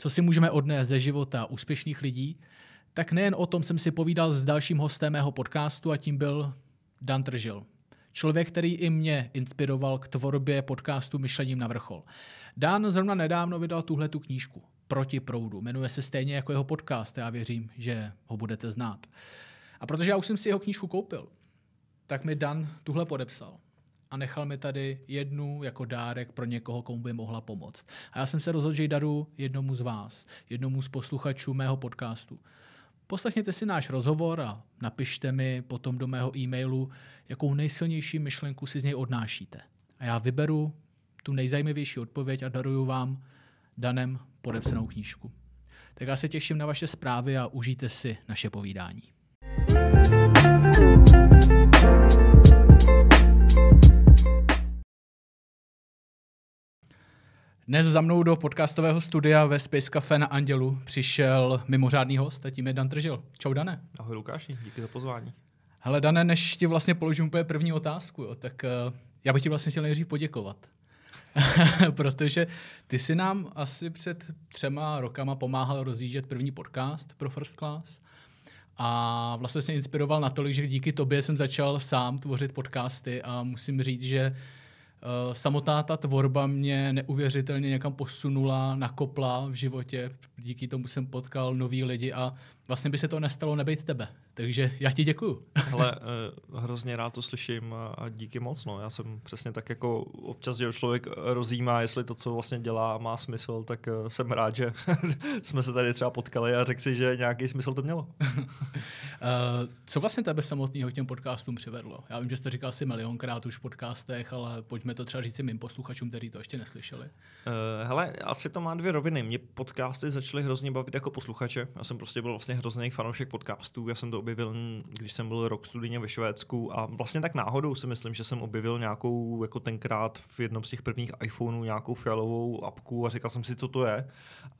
co si můžeme odnést ze života úspěšných lidí, tak nejen o tom jsem si povídal s dalším hostem mého podcastu a tím byl Dan Tržil. Člověk, který i mě inspiroval k tvorbě podcastu Myšlením na vrchol. Dan zrovna nedávno vydal tuhle tu knížku Proti proudu. Jmenuje se stejně jako jeho podcast a já věřím, že ho budete znát. A protože já už jsem si jeho knížku koupil, tak mi Dan tuhle podepsal a nechal mi tady jednu jako dárek pro někoho, komu by mohla pomoct. A já jsem se rozhodl, že ji daru jednomu z vás, jednomu z posluchačů mého podcastu. Poslechněte si náš rozhovor a napište mi potom do mého e-mailu, jakou nejsilnější myšlenku si z něj odnášíte. A já vyberu tu nejzajímavější odpověď a daruju vám danem podepsanou knížku. Tak já se těším na vaše zprávy a užijte si naše povídání. thank you Dnes za mnou do podcastového studia ve Space Cafe na Andělu přišel mimořádný host a tím je Dan Tržil. Čau, Dane. Ahoj, Lukáši, díky za pozvání. Hele, Dane, než ti vlastně položím úplně první otázku, jo, tak uh, já bych ti vlastně chtěl nejdřív poděkovat. Protože ty si nám asi před třema rokama pomáhal rozjíždět první podcast pro First Class a vlastně se inspiroval natolik, že díky tobě jsem začal sám tvořit podcasty a musím říct, že Eh, samotná ta tvorba mě neuvěřitelně někam posunula, nakopla v životě. Díky tomu jsem potkal nový lidi a vlastně by se to nestalo nebejt tebe. Takže já ti děkuju. Ale eh, hrozně rád to slyším a, díky moc. No. Já jsem přesně tak jako občas, že člověk eh, rozjímá, jestli to, co vlastně dělá, má smysl, tak eh, jsem rád, že jsme se tady třeba potkali a řekl si, že nějaký smysl to mělo. co vlastně tebe samotného k těm podcastům přivedlo? Já vím, že jste říkal si milionkrát už v podcastech, ale pojďme to třeba říct mým posluchačům, kteří to ještě neslyšeli. hele, asi to má dvě roviny. Mě podcasty začaly hrozně bavit jako posluchače. Já jsem prostě byl vlastně hrozný fanoušek podcastů. Já jsem to objevil, když jsem byl rok studijně ve Švédsku a vlastně tak náhodou si myslím, že jsem objevil nějakou, jako tenkrát v jednom z těch prvních iPhoneů, nějakou fialovou apku a říkal jsem si, co to je.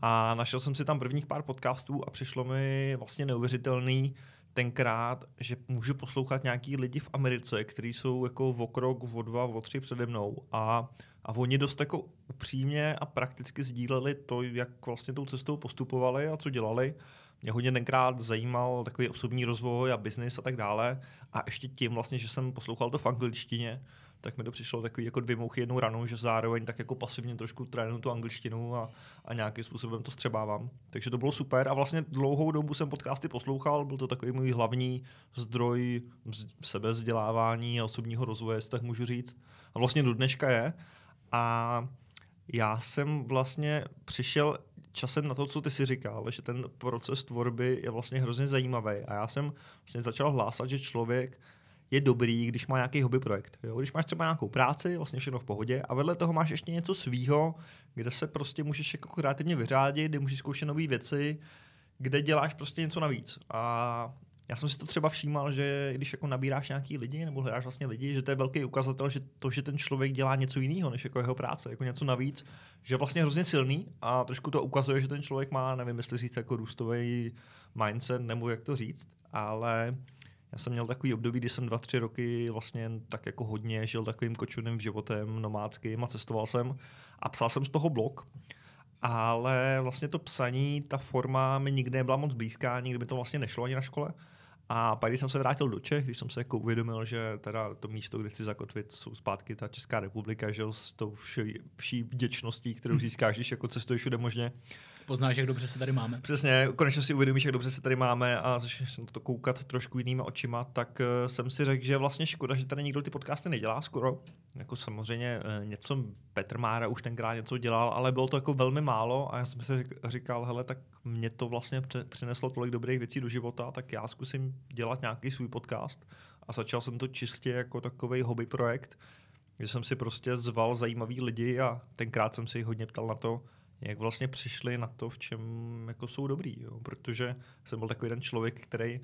A našel jsem si tam prvních pár podcastů a přišlo mi vlastně neuvěřitelný, tenkrát, že můžu poslouchat nějaký lidi v Americe, kteří jsou jako o krok, o dva, o tři přede mnou a, a oni dost jako upřímně a prakticky sdíleli to, jak vlastně tou cestou postupovali a co dělali mě hodně tenkrát zajímal takový osobní rozvoj a biznis a tak dále. A ještě tím vlastně, že jsem poslouchal to v angličtině, tak mi to přišlo takový jako dvě mouchy jednou ranou, že zároveň tak jako pasivně trošku trénu tu angličtinu a, a nějakým způsobem to střebávám. Takže to bylo super a vlastně dlouhou dobu jsem podcasty poslouchal, byl to takový můj hlavní zdroj sebezdělávání a osobního rozvoje, jestli tak můžu říct. A vlastně do dneška je. A já jsem vlastně přišel časem na to, co ty si říkal, že ten proces tvorby je vlastně hrozně zajímavý. A já jsem vlastně začal hlásat, že člověk je dobrý, když má nějaký hobby projekt. Jo? Když máš třeba nějakou práci, vlastně všechno v pohodě, a vedle toho máš ještě něco svýho, kde se prostě můžeš jako kreativně vyřádit, kde můžeš zkoušet nové věci, kde děláš prostě něco navíc. A já jsem si to třeba všímal, že když jako nabíráš nějaký lidi nebo hledáš vlastně lidi, že to je velký ukazatel, že to, že ten člověk dělá něco jiného než jako jeho práce, jako něco navíc, že je vlastně hrozně silný a trošku to ukazuje, že ten člověk má, nevím, jestli říct jako růstový mindset nebo jak to říct, ale já jsem měl takový období, kdy jsem dva, tři roky vlastně tak jako hodně žil takovým kočuným životem nomádským a cestoval jsem a psal jsem z toho blog. Ale vlastně to psaní, ta forma mi nikdy nebyla moc blízká, nikdy by to vlastně nešlo ani na škole. A pak, když jsem se vrátil do Čech, když jsem se jako uvědomil, že teda to místo, kde chci zakotvit, jsou zpátky ta Česká republika, že s tou vší, vší vděčností, kterou získáš, když jako cestuješ všude možně, poznáš, jak dobře se tady máme. Přesně, konečně si uvědomíš, jak dobře se tady máme a začneš na to koukat trošku jinýma očima, tak eh, jsem si řekl, že vlastně škoda, že tady nikdo ty podcasty nedělá skoro. Jako samozřejmě eh, něco Petr Mára už tenkrát něco dělal, ale bylo to jako velmi málo a já jsem si říkal, hele, tak mě to vlastně přineslo tolik dobrých věcí do života, tak já zkusím dělat nějaký svůj podcast a začal jsem to čistě jako takový hobby projekt, že jsem si prostě zval zajímavý lidi a tenkrát jsem si hodně ptal na to, jak vlastně přišli na to, v čem jako jsou dobrý. Jo? Protože jsem byl takový ten člověk, který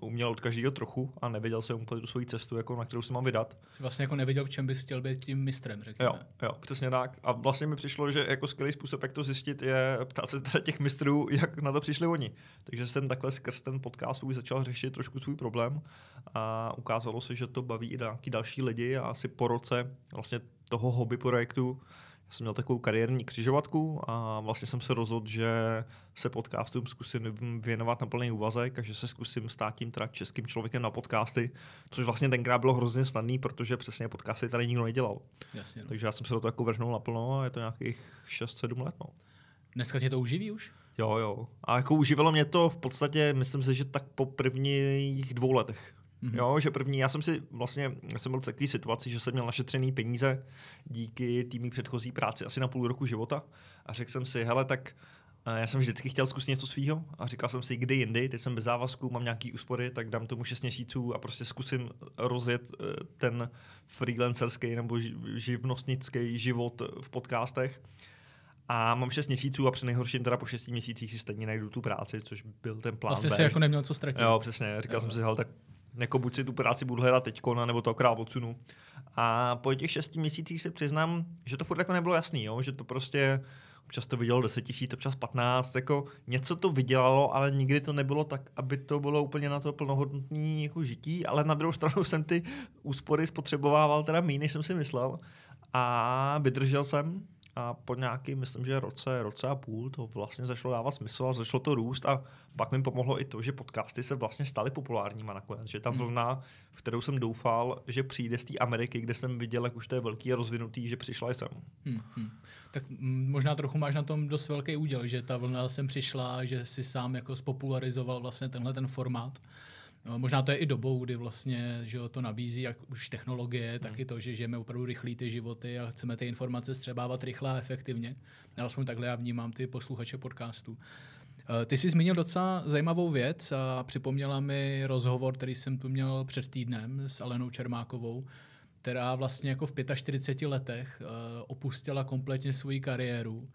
uměl od každého trochu a nevěděl jsem úplně tu svoji cestu, jako na kterou se mám vydat. Jsi vlastně jako nevěděl, v čem bys chtěl být tím mistrem, řekněme. Jo, jo, přesně tak. A vlastně mi přišlo, že jako skvělý způsob, jak to zjistit, je ptát se teda těch mistrů, jak na to přišli oni. Takže jsem takhle skrz ten podcast už začal řešit trošku svůj problém a ukázalo se, že to baví i nějaký další lidi a asi po roce vlastně toho hobby projektu jsem měl takovou kariérní křižovatku a vlastně jsem se rozhodl, že se podcastům zkusím věnovat na plný úvazek a že se zkusím stát tím teda českým člověkem na podcasty, což vlastně tenkrát bylo hrozně snadný, protože přesně podcasty tady nikdo nedělal. Jasně, no. Takže já jsem se do toho jako vrhnul naplno a je to nějakých 6-7 let. No. Dneska tě to uživí už? Jo, jo. A jako uživilo mě to v podstatě, myslím si, že tak po prvních dvou letech. Mm-hmm. Jo, že první, já jsem si vlastně, já jsem byl v takové situaci, že jsem měl našetřený peníze díky týmí předchozí práci asi na půl roku života a řekl jsem si, hele, tak eh, já jsem vždycky chtěl zkusit něco svého a říkal jsem si, kdy jindy, teď jsem bez závazku, mám nějaký úspory, tak dám tomu 6 měsíců a prostě zkusím rozjet eh, ten freelancerský nebo živnostnický život v podcastech. A mám 6 měsíců a při nejhorším teda po 6 měsících si stejně najdu tu práci, což byl ten plán. Vlastně B. si jako neměl co ztratit. Jo, přesně. Říkal jo. jsem si, hele, tak jako buď si tu práci budu hledat teď, nebo to akorát odsunu. A po těch šesti měsících se přiznám, že to furt jako nebylo jasný, jo? že to prostě občas to vidělo 10 tisíc, občas 15, jako něco to vydělalo, ale nikdy to nebylo tak, aby to bylo úplně na to plnohodnotné jako žití, ale na druhou stranu jsem ty úspory spotřebovával teda méně, než jsem si myslel a vydržel jsem a po nějaký, myslím, že roce, roce a půl to vlastně začalo dávat smysl a začalo to růst a pak mi pomohlo i to, že podcasty se vlastně staly populárníma nakonec, že ta hmm. vlna, hmm. v kterou jsem doufal, že přijde z té Ameriky, kde jsem viděl, jak už to je velký a rozvinutý, že přišla jsem. Hmm, hmm. Tak možná trochu máš na tom dost velký úděl, že ta vlna sem přišla, že si sám jako spopularizoval vlastně tenhle ten formát. No, možná to je i dobou, kdy vlastně že to nabízí jak už technologie, hmm. tak hmm. i to, že žijeme opravdu rychlí ty životy a chceme ty informace střebávat rychle a efektivně. Já aspoň takhle já vnímám ty posluchače podcastů. Eh, ty jsi zmínil docela zajímavou věc a připomněla mi rozhovor, který jsem tu měl před týdnem s Alenou Čermákovou, která vlastně jako v 45 letech eh, opustila kompletně svoji kariéru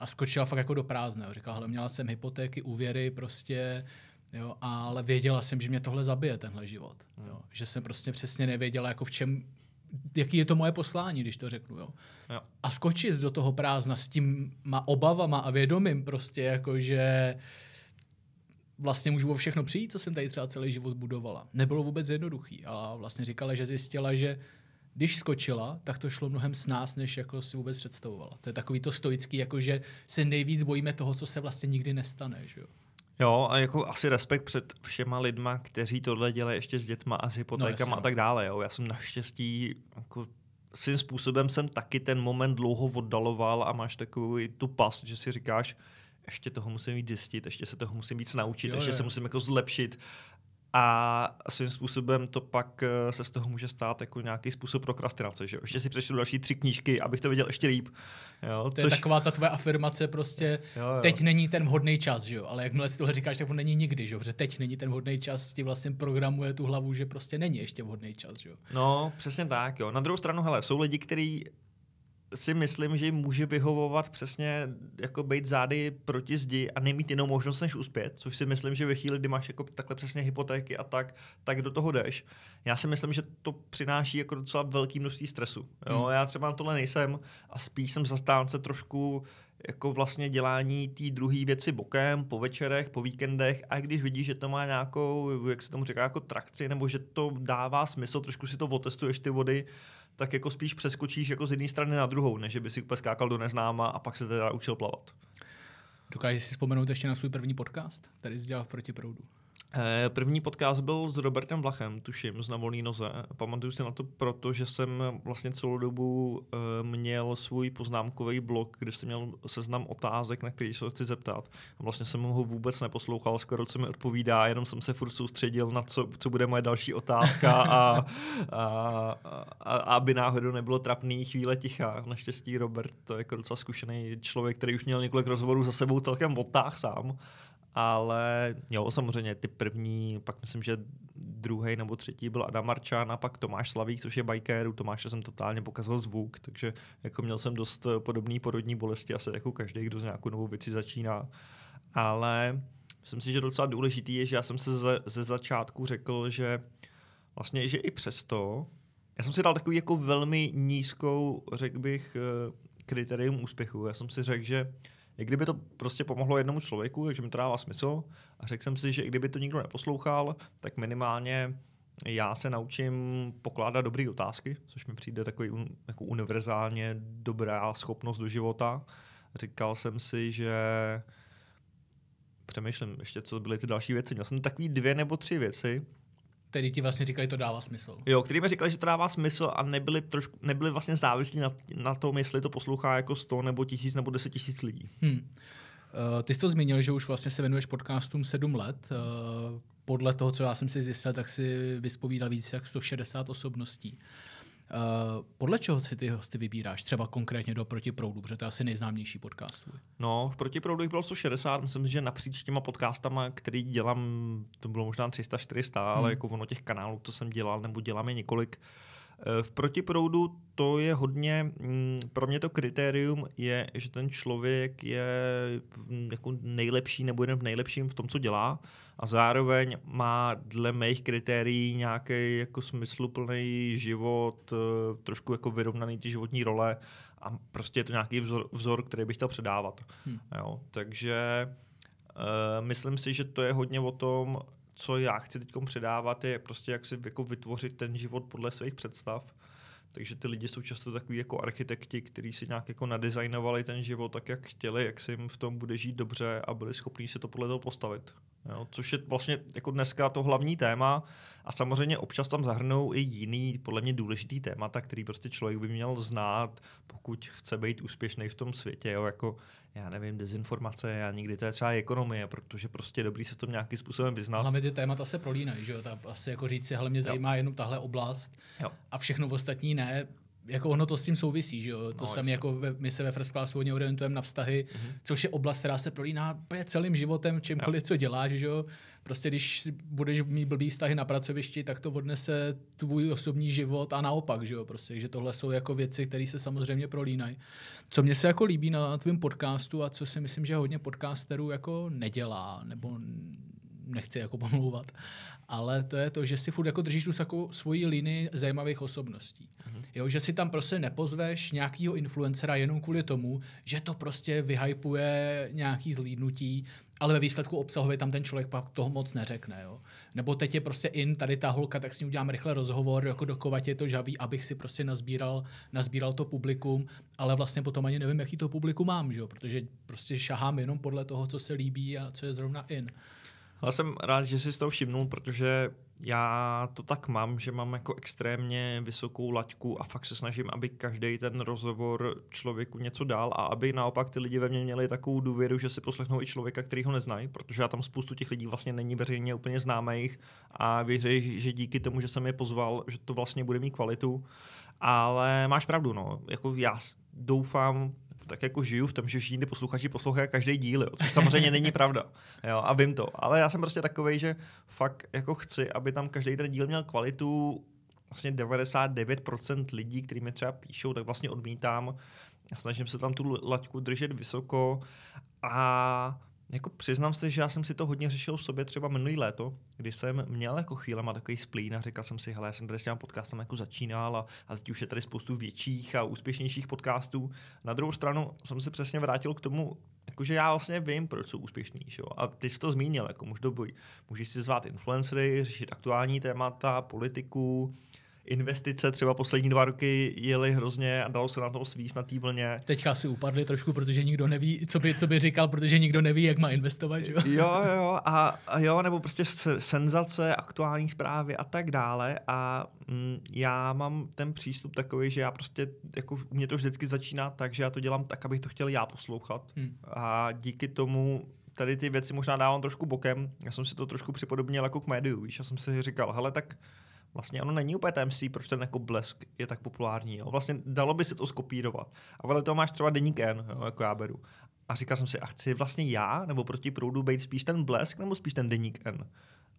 a skočila fakt jako do prázdného. Říkala, hele, měla jsem hypotéky, úvěry, prostě Jo, ale věděla jsem, že mě tohle zabije, tenhle život. Jo. Hmm. Že jsem prostě přesně nevěděla, jako v čem, jaký je to moje poslání, když to řeknu. Jo. Jo. A skočit do toho prázdna s tím má obavama a vědomím prostě, jako že vlastně můžu o všechno přijít, co jsem tady třeba celý život budovala. Nebylo vůbec jednoduchý. A vlastně říkala, že zjistila, že když skočila, tak to šlo mnohem s nás, než jako si vůbec představovala. To je takový to stoický, jako že se nejvíc bojíme toho, co se vlastně nikdy nestane. Že jo? Jo, a jako asi respekt před všema lidma, kteří tohle dělají ještě s dětma a s hypotékama no, a no. tak dále. Jo. Já jsem naštěstí jako svým způsobem jsem taky ten moment dlouho oddaloval a máš takovou tu past, že si říkáš, ještě toho musím víc zjistit, ještě se toho musím víc naučit, jo, ještě je. se musím jako zlepšit a svým způsobem to pak eh, se z toho může stát jako nějaký způsob prokrastinace, že ještě si přečtu další tři knížky, abych to viděl ještě líp. Jo, to což... je taková ta tvoje afirmace prostě, jo, jo. teď není ten vhodný čas, že jo, ale jakmile si tohle říkáš, tak to není nikdy, že jo, protože teď není ten vhodný čas, ti vlastně programuje tu hlavu, že prostě není ještě vhodný čas, že jo. No, přesně tak, jo. Na druhou stranu, hele, jsou lidi, kteří si myslím, že jim může vyhovovat přesně jako být zády proti zdi a nemít jinou možnost než uspět, což si myslím, že ve chvíli, kdy máš jako takhle přesně hypotéky a tak, tak do toho jdeš. Já si myslím, že to přináší jako docela velký množství stresu. Jo? Hmm. Já třeba na tohle nejsem a spíš jsem zastánce trošku jako vlastně dělání té druhé věci bokem, po večerech, po víkendech a když vidíš, že to má nějakou, jak se tomu říká, jako trakci, nebo že to dává smysl, trošku si to otestuješ ty vody, tak jako spíš přeskočíš jako z jedné strany na druhou, než by si úplně skákal do neznáma a pak se teda učil plavat. Dokážeš si vzpomenout ještě na svůj první podcast, který jsi dělal v Protiproudu? Eh, první podcast byl s Robertem Vlachem, tuším, z Navolný noze. Pamatuju si na to, protože jsem vlastně celou dobu eh, měl svůj poznámkový blog, kde jsem měl seznam otázek, na který se chci zeptat. vlastně jsem ho vůbec neposlouchal, skoro co mi odpovídá, jenom jsem se furt soustředil na co, co bude moje další otázka a, a, a, a aby náhodou nebylo trapný chvíle ticha. Naštěstí Robert to je jako docela zkušený člověk, který už měl několik rozhovorů za sebou celkem odtáh sám ale jo, samozřejmě ty první, pak myslím, že druhý nebo třetí byl Adam Marčán a pak Tomáš Slavík, což je bikerů. Tomáše jsem totálně pokazil zvuk, takže jako měl jsem dost eh, podobný porodní bolesti, asi jako každý, kdo z nějakou novou věci začíná. Ale myslím si, že docela důležitý je, že já jsem se ze, ze začátku řekl, že vlastně, že i přesto, já jsem si dal takový jako velmi nízkou, řekl bych, eh, kritérium úspěchu. Já jsem si řekl, že jak kdyby to prostě pomohlo jednomu člověku, takže mi to dává smysl. A řekl jsem si, že i kdyby to nikdo neposlouchal, tak minimálně já se naučím pokládat dobré otázky, což mi přijde takový un, jako univerzálně dobrá schopnost do života. Říkal jsem si, že přemýšlím ještě, co byly ty další věci. Měl jsem takový dvě nebo tři věci, který ti vlastně říkali, to dává smysl. Jo, který mi říkali, že to dává smysl a nebyli, trošku, nebyli vlastně závislí na, na tom, jestli to poslouchá jako 100 nebo 1000 nebo 10 tisíc lidí. Hmm. Uh, ty jsi to zmínil, že už vlastně se venuješ podcastům 7 let. Uh, podle toho, co já jsem si zjistil, tak si vyspovídal víc jak 160 osobností. Uh, Eh, podle čeho si ty hosty vybíráš? Třeba konkrétně do Protiproudu, protože to je asi nejznámější podcast. No, v Protiproudu jich bylo 160, myslím, že napříč těma podcastama, který dělám, to bylo možná 300-400, hmm. ale jako ono těch kanálů, co jsem dělal, nebo dělám je několik, uh, Eh, v protiproudu to je hodně, mm, pro mě to kritérium je, že ten člověk je jako nejlepší nebo jeden v nejlepším v tom, co dělá a zároveň má dle mých kritérií nějaký jako smysluplný život, eh, trošku jako vyrovnaný ty životní role a prostě je to nějaký vzor, vzor který bych chtěl předávat. Hmm. Jo, takže eh, myslím si, že to je hodně o tom, co já chci teď předávat, je prostě jak si jako vytvořit ten život podle svých představ. Takže ty lidi jsou často takový jako architekti, kteří si nějak jako nadizajnovali ten život tak, jak chtěli, jak se jim v tom bude žít dobře a byli schopni se to podle toho postavit. Jo, což je vlastně jako dneska to hlavní téma a samozřejmě občas tam zahrnou i jiný, podle mě důležitý témata, který prostě člověk by měl znát, pokud chce být úspěšný v tom světě, jo, jako já nevím, dezinformace a někdy to je třeba ekonomie, protože prostě dobrý se to nějakým způsobem vyznat. Hlavně ty témata se prolínají, že jo, tak asi jako říct si, hele, mě zajímá jo. jenom tahle oblast jo. a všechno ostatní ne, jako ono to s tím souvisí, že jo? To no, sami jako ve, my se ve First Classu hodně orientujeme na vztahy, mm-hmm. což je oblast, která se prolíná celým životem, čímkoliv, co děláš, že jo? Prostě když budeš mít blbý vztahy na pracovišti, tak to odnese tvůj osobní život a naopak, že jo? Prostě, že tohle jsou jako věci, které se samozřejmě prolínají. Co mě se jako líbí na tvém podcastu a co si myslím, že hodně podcasterů jako nedělá, nebo nechci jako pomlouvat, ale to je to, že si furt jako držíš tu takovou svoji linii zajímavých osobností. Mm-hmm. Jo, že si tam prostě nepozveš nějakýho influencera jenom kvůli tomu, že to prostě vyhypuje nějaký zlídnutí, ale ve výsledku obsahově tam ten člověk pak toho moc neřekne. Jo? Nebo teď je prostě in tady ta holka, tak s ní udělám rychle rozhovor, jako do kovatě to žaví, abych si prostě nazbíral, nazbíral to publikum, ale vlastně potom ani nevím, jaký to publikum mám, že jo? protože prostě šahám jenom podle toho, co se líbí a co je zrovna in. Ale jsem rád, že jsi z toho všimnul, protože já to tak mám, že mám jako extrémně vysokou laťku a fakt se snažím, aby každý ten rozhovor člověku něco dal a aby naopak ty lidi ve mně měli takovou důvěru, že si poslechnou i člověka, který ho neznají, protože já tam spoustu těch lidí vlastně není veřejně úplně známých a věří, že díky tomu, že jsem je pozval, že to vlastně bude mít kvalitu. Ale máš pravdu, no. Jako já doufám, tak jako žiju v tom, že všichni posluchači poslouchají každý díl, jo, což samozřejmě není pravda. Jo, a vím to. Ale já jsem prostě takový, že fakt jako chci, aby tam každý ten díl měl kvalitu. Vlastně 99% lidí, kteří mi třeba píšou, tak vlastně odmítám. Snažím se tam tu laťku držet vysoko a jako přiznám se, že já jsem si to hodně řešil v sobě třeba minulý léto, kdy jsem měl jako chvílema takový splín a říkal jsem si, hele, já jsem tady s těma podcastem jako začínal a, a teď už je tady spoustu větších a úspěšnějších podcastů. Na druhou stranu jsem se přesně vrátil k tomu, jakože já vlastně vím, proč jsou úspěšný, Že jo? A ty jsi to zmínil, jako muž do Můžeš si zvát influencery, řešit aktuální témata, politiku, investice třeba poslední dva roky jeli hrozně a dalo se na to svíst na té vlně. Teďka si upadli trošku, protože nikdo neví, co by, co by říkal, protože nikdo neví, jak má investovat. Že? Jo, jo, a, a jo, nebo prostě senzace, aktuální zprávy a tak dále. A mm, já mám ten přístup takový, že já prostě, jako mě to vždycky začíná tak, že já to dělám tak, abych to chtěl já poslouchat. Hmm. A díky tomu tady ty věci možná dávám trošku bokem. Já jsem si to trošku připodobnil jako k médiu, víš, já jsem si říkal, hele, tak Vlastně ono není úplně tajemství, proč ten jako blesk je tak populární. Jo. Vlastně dalo by se to skopírovat. A vedle toho máš třeba deník N, jo, jako já beru. A říkal jsem si, a chci vlastně já nebo proti proudu být spíš ten blesk nebo spíš ten deník N.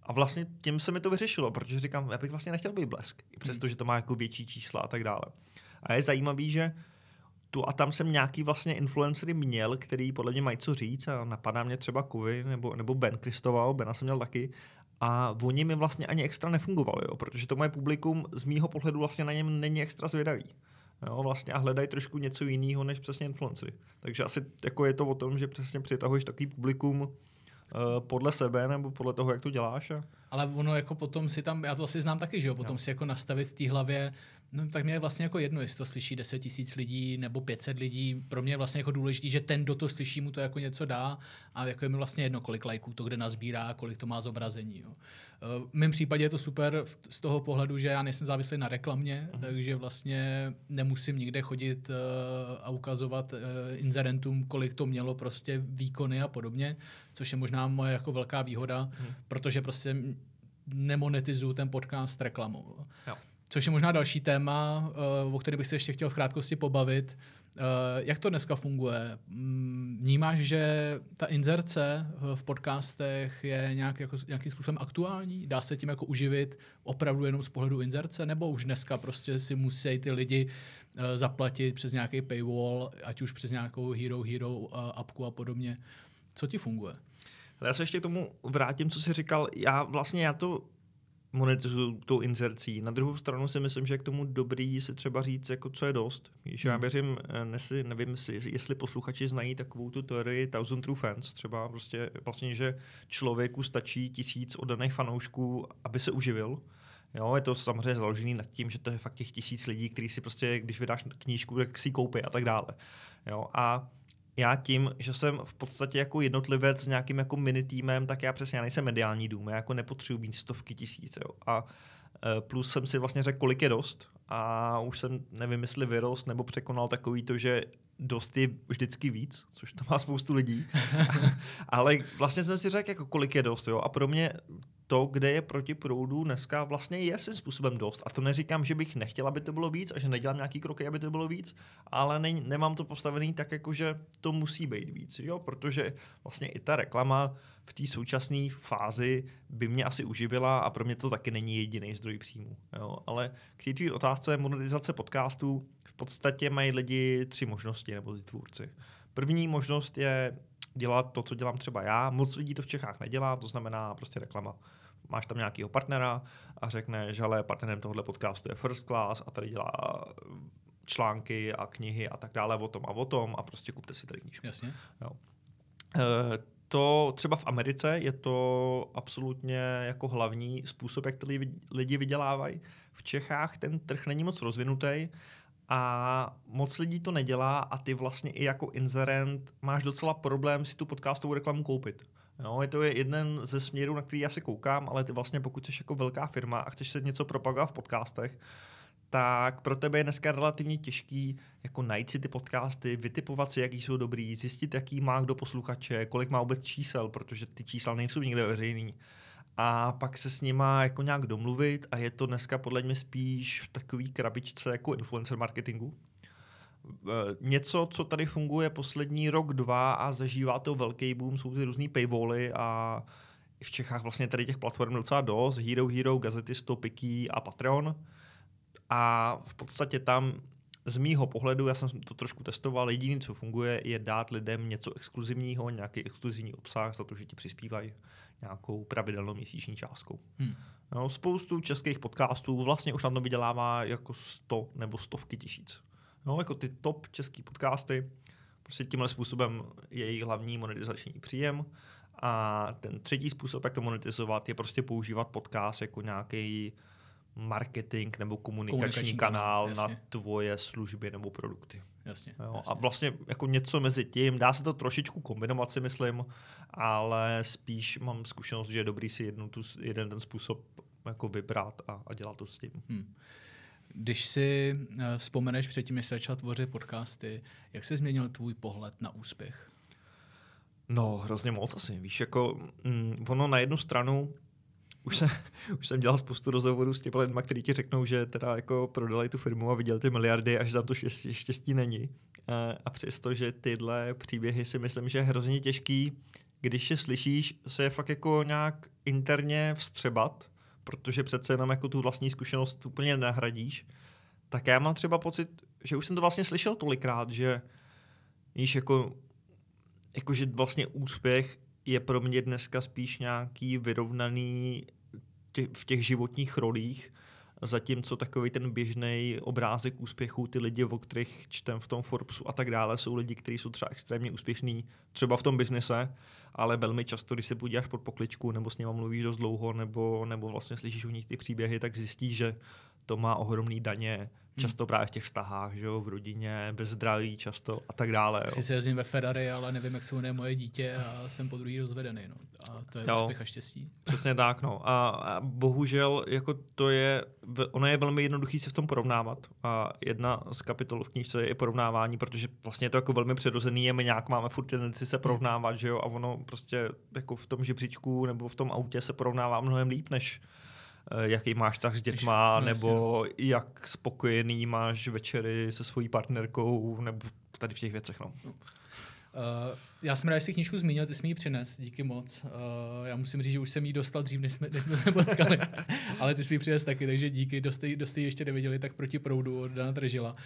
A vlastně tím se mi to vyřešilo, protože říkám, já bych vlastně nechtěl být blesk, i hmm. přesto, že to má jako větší čísla a tak dále. A je zajímavý, že tu a tam jsem nějaký vlastně influencery měl, který podle mě mají co říct a napadá mě třeba Kovy nebo, nebo Ben Kristoval, Bena jsem měl taky a oni mi vlastně ani extra nefungovali, jo, protože to moje publikum z mýho pohledu vlastně na něm není extra zvědavý. Jo, vlastně a hledají trošku něco jiného než přesně influencery. Takže asi jako je to o tom, že přesně přitahuješ takový publikum eh, podle sebe nebo podle toho, jak to děláš. Ale ono jako potom si tam, já to asi znám taky, že jo, potom no. si jako nastavit v té hlavě No tak mě je vlastně jako jedno, jestli to slyší 10 tisíc lidí nebo 500 lidí. Pro mě je vlastně jako důležité, že ten, kdo to slyší, mu to jako něco dá a jako je mi vlastně jedno, kolik lajků to kde nazbírá, kolik to má zobrazení. Jo. Eh, v mém případě je to super z toho pohledu, že já nejsem závislý na reklamě, uh-huh. takže vlastně nemusím nikde chodit eh, a ukazovat eh, inzerentům, kolik to mělo prostě výkony a podobně, což je možná moje jako velká výhoda, uh-huh. protože prostě nemonetizuju ten podcast reklamou. Jo. Což je možná další téma, eh, o kterém bych se ještě chtěl v krátkosti pobavit. Eh, jak to dneska funguje? Mm, vnímáš, že ta inzerce eh, v podcastech je nějak, jako, nějakým způsobem aktuální? Dá se tím jako uživit opravdu jenom z pohledu inzerce? Nebo už dneska prostě si musí ty lidi zaplatit přes nějaký paywall, ať už přes nějakou Hero Hero apku a podobně? Co ti funguje? já se ještě k tomu vrátím, co jsi říkal. Já vlastně já to monetizuju tou inzercí. Na druhou stranu si myslím, že je k tomu dobrý si třeba říct, jako co je dost. Když hmm. já věřím, eh, nesi, nevím, jestli, jestli posluchači znají takovou tu teorii Thousand True Fans, třeba prostě vlastně, že člověku stačí tisíc oddaných fanoušků, aby se uživil. Jo, je to samozřejmě založený nad tím, že to je fakt těch tisíc lidí, kteří si prostě, když vydáš knížku, tak si ji koupí a tak dále. Jo, a já tím, že jsem v podstatě jako jednotlivec s nějakým jako mini týmem, tak já přesně já nejsem mediální dům, já jako nepotřebuji mít stovky tisíc. Jo. A e, plus jsem si vlastně řekl, kolik je dost a už jsem nevím, jestli vyrost nebo překonal takový to, že dost je vždycky víc, což to má spoustu lidí. Ale vlastně jsem si řekl, jako kolik je dost. Jo. A pro mě to, kde je proti proudu dneska vlastně je svým způsobem dost. A to neříkám, že bych nechtěl, aby to bylo víc a že nedělám nějaký kroky, aby to bylo víc, ale ne, nemám to postavený tak, jako že to musí být víc, jo? protože vlastně i ta reklama v té současné fázi by mě asi uživila a pro mě to taky není jediný zdroj příjmu. Jo? Ale k té otázce monetizace podcastů v podstatě mají lidi tři možnosti, nebo ty tvůrci. První možnost je dělat to, co dělám třeba já. Moc lidí to v Čechách nedělá, to znamená prostě reklama máš tam nějakého partnera a řekne, že ale partnerem tohohle podcastu je First Class a tady dělá eh, články a knihy a tak dále o tom a o tom a prostě kupte si tady knížku. Jasně. Jo. E, to třeba v Americe je to absolutně jako hlavní způsob, jak ty lidi vydělávají. V Čechách ten trh není moc rozvinutý a moc lidí to nedělá a ty vlastně i jako inzerent máš docela problém si tu podcastovou reklamu koupit. No, je to jeden ze směrů, na který já se koukám, ale ty vlastně pokud jsi jako velká firma a chceš se něco propagovat v podcastech, tak pro tebe je dneska relativně těžký jako najít si ty podcasty, vytipovat si, jaký jsou dobrý, zjistit, jaký má kdo posluchače, kolik má vůbec čísel, protože ty čísla nejsou nikde veřejný. A pak se s nima jako nějak domluvit a je to dneska podle mě spíš v takové krabičce jako influencer marketingu, Eh, něco, co tady funguje poslední rok, dva a zažívá to velký boom, jsou ty různé paywally a v Čechách vlastně tady těch platform docela dost, Hero Hero, Gazety, Stopiky a Patreon. A v podstatě tam z mýho pohledu, já jsem to trošku testoval, jediné, co funguje, je dát lidem něco exkluzivního, nějaký exkluzivní obsah za to, že ti přispívají nějakou pravidelnou měsíční částkou. Hmm. No, spoustu českých podcastů vlastně už na to vydělává jako 100 nebo stovky tisíc no, jako ty top český podcasty, prostě tímhle způsobem je jejich hlavní monetizační příjem. A ten třetí způsob, jak to monetizovat, je prostě používat podcast jako nějaký marketing nebo komunikační, komunikační kanál, jasně. na tvoje služby nebo produkty. Jasně, jo, jasně. A vlastně jako něco mezi tím, dá se to trošičku kombinovat si myslím, ale spíš mám zkušenost, že je dobrý si jednu tu, jeden ten způsob jako vybrat a, a dělat to s tím. Hmm. Když si eh, vzpomeneš předtím, než se začal tvořit podcasty, jak se změnil tvůj pohled na úspěch? No, hrozně moc asi. Víš, jako mm, ono na jednu stranu už, se, už jsem dělal spoustu rozhovorů s těmi lidmi, kteří ti řeknou, že teda jako prodali tu firmu a viděli ty miliardy a že tam to štěstí, štěstí není. A, eh, a přesto, že tyhle příběhy si myslím, že je hrozně těžký, když je slyšíš, se je fakt jako nějak interně vstřebat protože přece jenom jako tu vlastní zkušenost úplně nahradíš, tak já mám třeba pocit, že už jsem to vlastně slyšel tolikrát, že víš, jako, jako že vlastně úspěch je pro mě dneska spíš nějaký vyrovnaný tě, v těch životních rolích, zatímco takový ten běžný obrázek úspěchů, ty lidi, o kterých čtem v tom Forbesu a tak dále, jsou lidi, kteří jsou třeba extrémně úspěšní třeba v tom biznise, ale velmi často, když se podíváš pod pokličku nebo s něma mluvíš dost dlouho nebo, nebo vlastně slyšíš u nich ty příběhy, tak zjistíš, že to má ohromný daně Hmm. často právě v těch vztahách, že jo, v rodině, bez zdraví často a tak dále. Jo. Sice jezdím ve Ferrari, ale nevím, jak se jmenuje moje dítě a jsem po druhý rozvedený. No. A to je jo. úspěch a štěstí. Přesně tak, no. A, a bohužel, jako to je, ono je velmi jednoduchý se v tom porovnávat. A jedna z kapitol v knížce je i porovnávání, protože vlastně je to jako velmi přirozený, je my nějak máme furt tendenci se hmm. porovnávat, že jo, a ono prostě jako v tom žebříčku nebo v tom autě se porovnává mnohem líp, než Eh, jaký máš vztah s dětma, Jež, no, nebo jasně. No. jak spokojený máš večery se svojí partnerkou, nebo tady v těch věcech. No. Uh, já jsem rád, že jsi knižku zmínil, ty jsi mi ji přines, díky moc. Uh, já musím říct, že už jsem ji dostal dřív, než jsme, než jsme se potkali, ale ty jsi mi přines taky, takže díky, dosti, jste, ještě neviděli, tak proti proudu od Dana Tržila. Uh,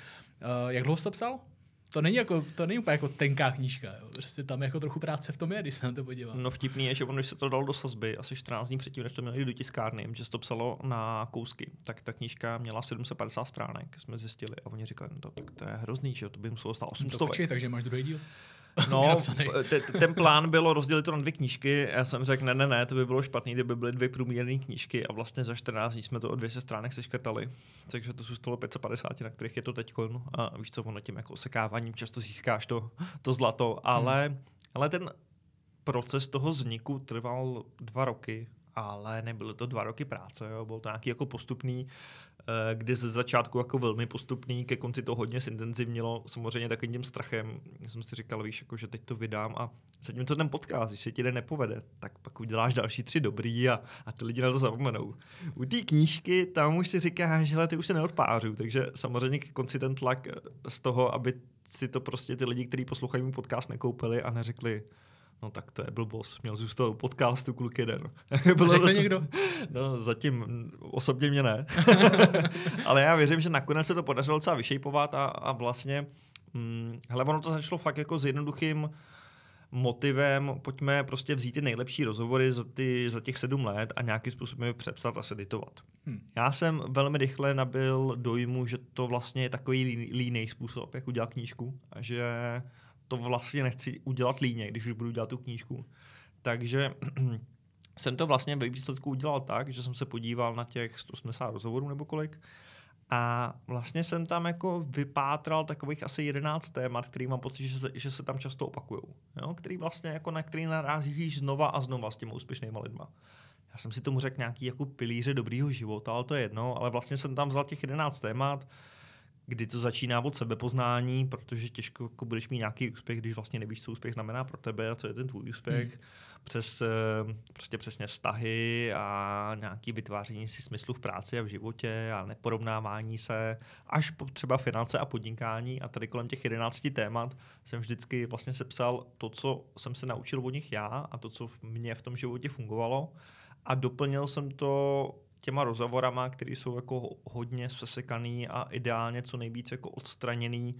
jak dlouho jsi to psal? to není, jako, to není úplně jako tenká knížka. Jo. Prostě tam jako trochu práce v tom je, když se na to podívám. No vtipný je, že on, když se to dal do sazby asi 14 dní předtím, než to měli do tiskárny, že se to psalo na kousky, tak ta knížka měla 750 stránek, jsme zjistili. A oni říkali, no, tak to je hrozný, že to by muselo stát 800. No takže máš druhý díl. No, ten plán bylo rozdělit to na dvě knížky. Já jsem řekl, ne, ne, ne, to by bylo špatný, kdyby byly dvě průměrné knížky a vlastně za 14 dní jsme to o 200 stránek seškrtali. Takže to zůstalo 550, na kterých je to teď. A víš co, ono tím jako osekáváním často získáš to, to zlato, ale, hmm. ale ten proces toho vzniku trval dva roky, ale nebyly to dva roky práce, jo. byl to nějaký jako postupný Eh, kdy ze začátku jako velmi postupný, ke konci to hodně zintenzivnilo, samozřejmě takovým tím strachem. Já jsem si říkal, víš, jako, že teď to vydám a zatímco ten podcast, když se ti nepovede, tak pak uděláš další tři dobrý a, a ty lidi na to zapomenou. U té knížky tam už si říká, že ty už se neodpářu, takže samozřejmě ke konci ten tlak eh, z toho, aby si to prostě ty lidi, kteří poslouchají můj podcast, nekoupili a neřekli, No tak to je blbost, měl zůstat u podcastu kluk jeden. Bylo Řekl docela... někdo? No zatím osobně mě ne. Ale já věřím, že nakonec se to podařilo docela vyšejpovat a, a vlastně, hm, hele, ono to začalo fakt jako s jednoduchým motivem, pojďme prostě vzít ty nejlepší rozhovory za, ty, za těch sedm let a nějakým způsobem je přepsat a seditovat. Hmm. Já jsem velmi rychle nabil dojmu, že to vlastně je takový líný způsob, jak udělat knížku a že to vlastně nechci udělat líně, když už budu dělat tu knížku. Takže jsem to vlastně ve výsledku udělal tak, že jsem se podíval na těch 180 rozhovorů nebo kolik a vlastně jsem tam jako vypátral takových asi 11 témat, který mám pocit, že se, že se tam často opakujou, Jo? Který vlastně jako na který narazíš znova a znova s těmi úspěšnými lidma. Já jsem si tomu řekl nějaký jako pilíře dobrýho života, ale to je jedno, ale vlastně jsem tam vzal těch 11 témat, kdy to začíná od sebepoznání, protože těžko jako budeš mít nějaký úspěch, když vlastně nevíš, co úspěch znamená pro tebe a co je ten tvůj úspěch. Hmm. Přes eh, prostě přesně vztahy a nějaký vytváření si smyslu v práci a v životě a neporovnávání se, až po třeba finance a podnikání. A tady kolem těch jedenácti témat jsem vždycky vlastně sepsal to, co jsem se naučil od nich já a to, co v mně v tom životě fungovalo. A doplnil jsem to těma rozhovorama, které jsou jako hodně sesekaný a ideálně co nejvíc jako odstraněný.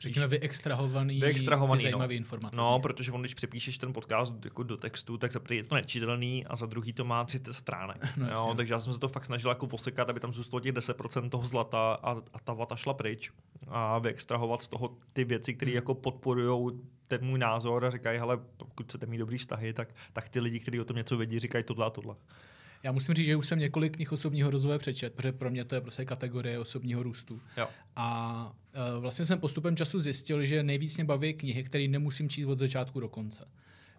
Řekněme vyextrahovaný, vyextrahovaný no. zajímavý no. informace. No, protože on, když přepíšeš ten podcast jako do textu, tak za je to nečitelný a za druhý to má 30 stránek. No, jo, takže já jsem se to fakt snažil jako vosekat, aby tam zůstalo těch 10% toho zlata a, a ta vata šla pryč a vyextrahovat z toho ty věci, které hmm. jako podporují ten můj názor a říkají, hele, pokud chcete mít dobrý vztahy, tak, tak ty lidi, kteří o tom něco vědí, říkají tohle a tohle. Já musím říct, že už jsem několik knih osobního rozvoje přečet, protože pro mě to je prostě kategorie osobního růstu. Jo. A e, vlastně jsem postupem času zjistil, že nejvíc mě baví knihy, které nemusím číst od začátku do konce.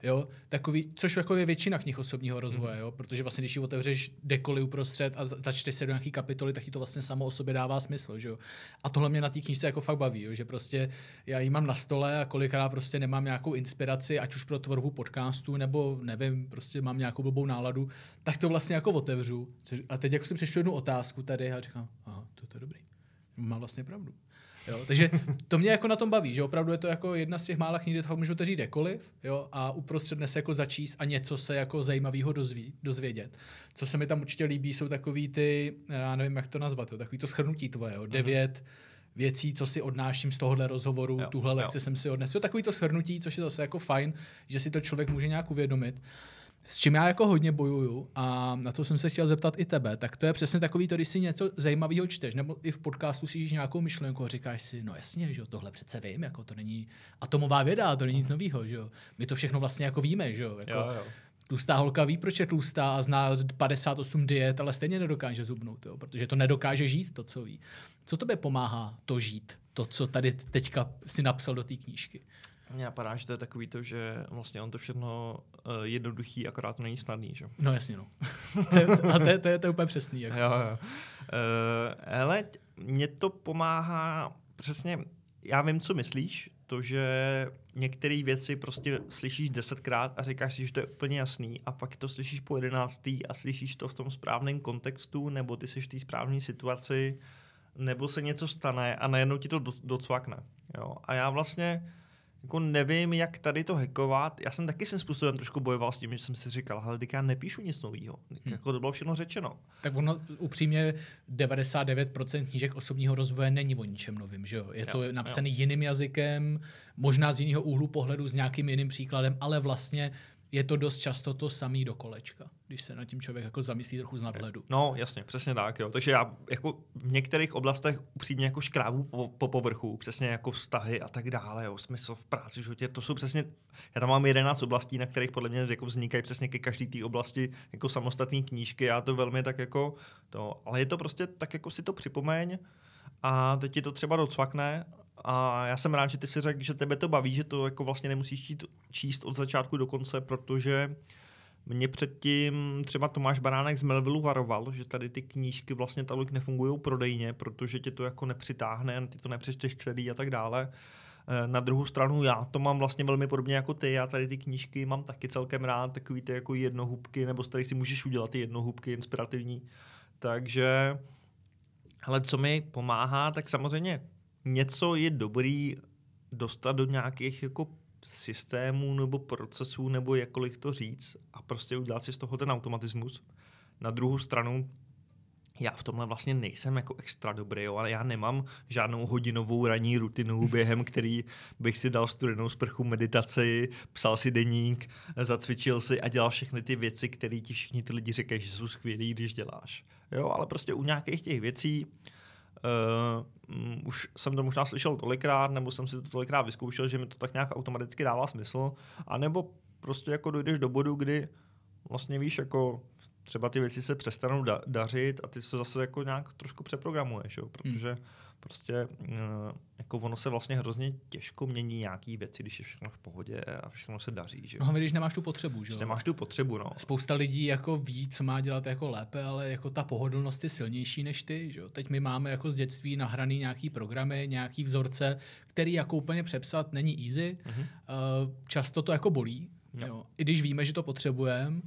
Jo? Takový, což jako je většina knih osobního rozvoje, mm. jo? protože vlastně když ji otevřeš dekoli uprostřed a začneš se do nějaký kapitoly, tak ji to vlastně samo o sobě dává smysl. Že jo? A tohle mě na té knižce jako fakt baví, jo? že prostě já ji mám na stole a kolikrát prostě nemám nějakou inspiraci, ať už pro tvorbu podcastu, nebo nevím, prostě mám nějakou blbou náladu, tak to vlastně jako otevřu. A teď jako si přečtu jednu otázku tady a říkám, aha, to je dobrý. Má vlastně pravdu. Jo? Takže to mě jako na tom baví, že opravdu je to jako jedna z těch mála knih, kde to můžete říct kdekoliv jo? a uprostřed se jako začíst a něco se jako zajímavého dozví, dozvědět. Co se mi tam určitě líbí, jsou takový ty, já nevím, jak to nazvat, jo? takový to schrnutí tvoje, jo? Mhm. devět věcí, co si odnáším z tohohle rozhovoru, jo, tuhle lekce jo. jsem si odnesl. Takový to shrnutí, což je zase jako fajn, že si to člověk může nějak uvědomit. S čím já jako hodně bojuju a na co jsem se chtěl zeptat i tebe, tak to je přesně takový, to, když si něco zajímavého čteš, nebo i v podcastu si nějakou myšlenku a říkáš si, no jasně, že jo, tohle přece vím, jako to není atomová věda, to není nic nového, že jo. My to všechno vlastně jako víme, že jo. Jako, jo, jo. Tlustá holka ví, proč je tlustá a zná 58 diet, ale stejně nedokáže zubnout, jo, protože to nedokáže žít, to, co ví. Co tobě pomáhá to žít, to, co tady teďka si napsal do té knížky? Mně napadá, že to je takový to, že vlastně on to všechno uh, jednoduchý, akorát to není snadný, že? No jasně, no. a to je, to, je, to je úplně přesný. Jako. Jo, jo. Uh, hele, mě to pomáhá přesně, já vím, co myslíš, to, že některé věci prostě slyšíš desetkrát a říkáš si, že to je úplně jasný a pak to slyšíš po jedenáctý a slyšíš to v tom správném kontextu nebo ty jsi v té správné situaci nebo se něco stane a najednou ti to do, docvakne. Jo? A já vlastně jako nevím, jak tady to hackovat. Já jsem taky svým způsobem trošku bojoval s tím, že jsem si říkal, ale já nepíšu nic nového. Hmm. Jako to bylo všechno řečeno. Tak ono upřímně 99% knížek osobního rozvoje není o ničem novým, že jo? Je jo, to napsaný jo. jiným jazykem, možná z jiného úhlu pohledu, s nějakým jiným příkladem, ale vlastně je to dost často to samý do kolečka, když se na tím člověk jako zamyslí trochu z nadhledu. No, jasně, přesně tak, jo. Takže já jako v některých oblastech upřímně jako škrávu po, po povrchu, přesně jako vztahy a tak dále, jo, smysl v práci, životě, to jsou přesně, já tam mám 11 oblastí, na kterých podle mě jako vznikají přesně ke každý té oblasti jako samostatné knížky, já to velmi tak jako to, ale je to prostě tak jako si to připomeň, a teď ti to třeba docvakne a já jsem rád, že ty si řekl, že tebe to baví, že to jako vlastně nemusíš čít, číst od začátku do konce, protože mě předtím třeba Tomáš Baránek z Melvilu varoval, že tady ty knížky vlastně tolik nefungují prodejně, protože tě to jako nepřitáhne, ty to nepřečteš celý a tak dále. Eh, na druhou stranu já to mám vlastně velmi podobně jako ty, já tady ty knížky mám taky celkem rád, takový ty jako jednohubky, nebo z tady si můžeš udělat ty jednohubky inspirativní. Takže, ale co mi pomáhá, tak samozřejmě něco je dobrý dostat do nějakých jako systémů nebo procesů, nebo jakkoliv to říct a prostě udělat si z toho ten automatismus. Na druhou stranu, já v tomhle vlastně nejsem jako extra dobrý, jo, ale já nemám žádnou hodinovou ranní rutinu, během který bych si dal studenou sprchu meditaci, psal si deník, zacvičil si a dělal všechny ty věci, které ti všichni ty lidi říkají, že jsou skvělý, když děláš. Jo, ale prostě u nějakých těch věcí Uh, už jsem to možná slyšel tolikrát, nebo jsem si to tolikrát vyzkoušel, že mi to tak nějak automaticky dává smysl. A nebo prostě jako dojdeš do bodu, kdy vlastně víš, jako třeba ty věci se přestanou da- dařit a ty se zase jako nějak trošku přeprogramuješ, jo? protože hmm Prostě eh, jako ono se vlastně hrozně těžko mění nějaký věci, když je všechno v pohodě a všechno se daří. Že? No, když nemáš tu potřebu, že? Když nemáš tu potřebu, no. Spousta lidí jako ví, co má dělat jako lépe, ale jako ta pohodlnost je silnější než ty, že? Teď my máme jako z dětství nahraný nějaký programy, nějaký vzorce, který jako úplně přepsat není easy. Mm-hmm. Často to jako bolí, no. jo. I když víme, že to potřebujeme,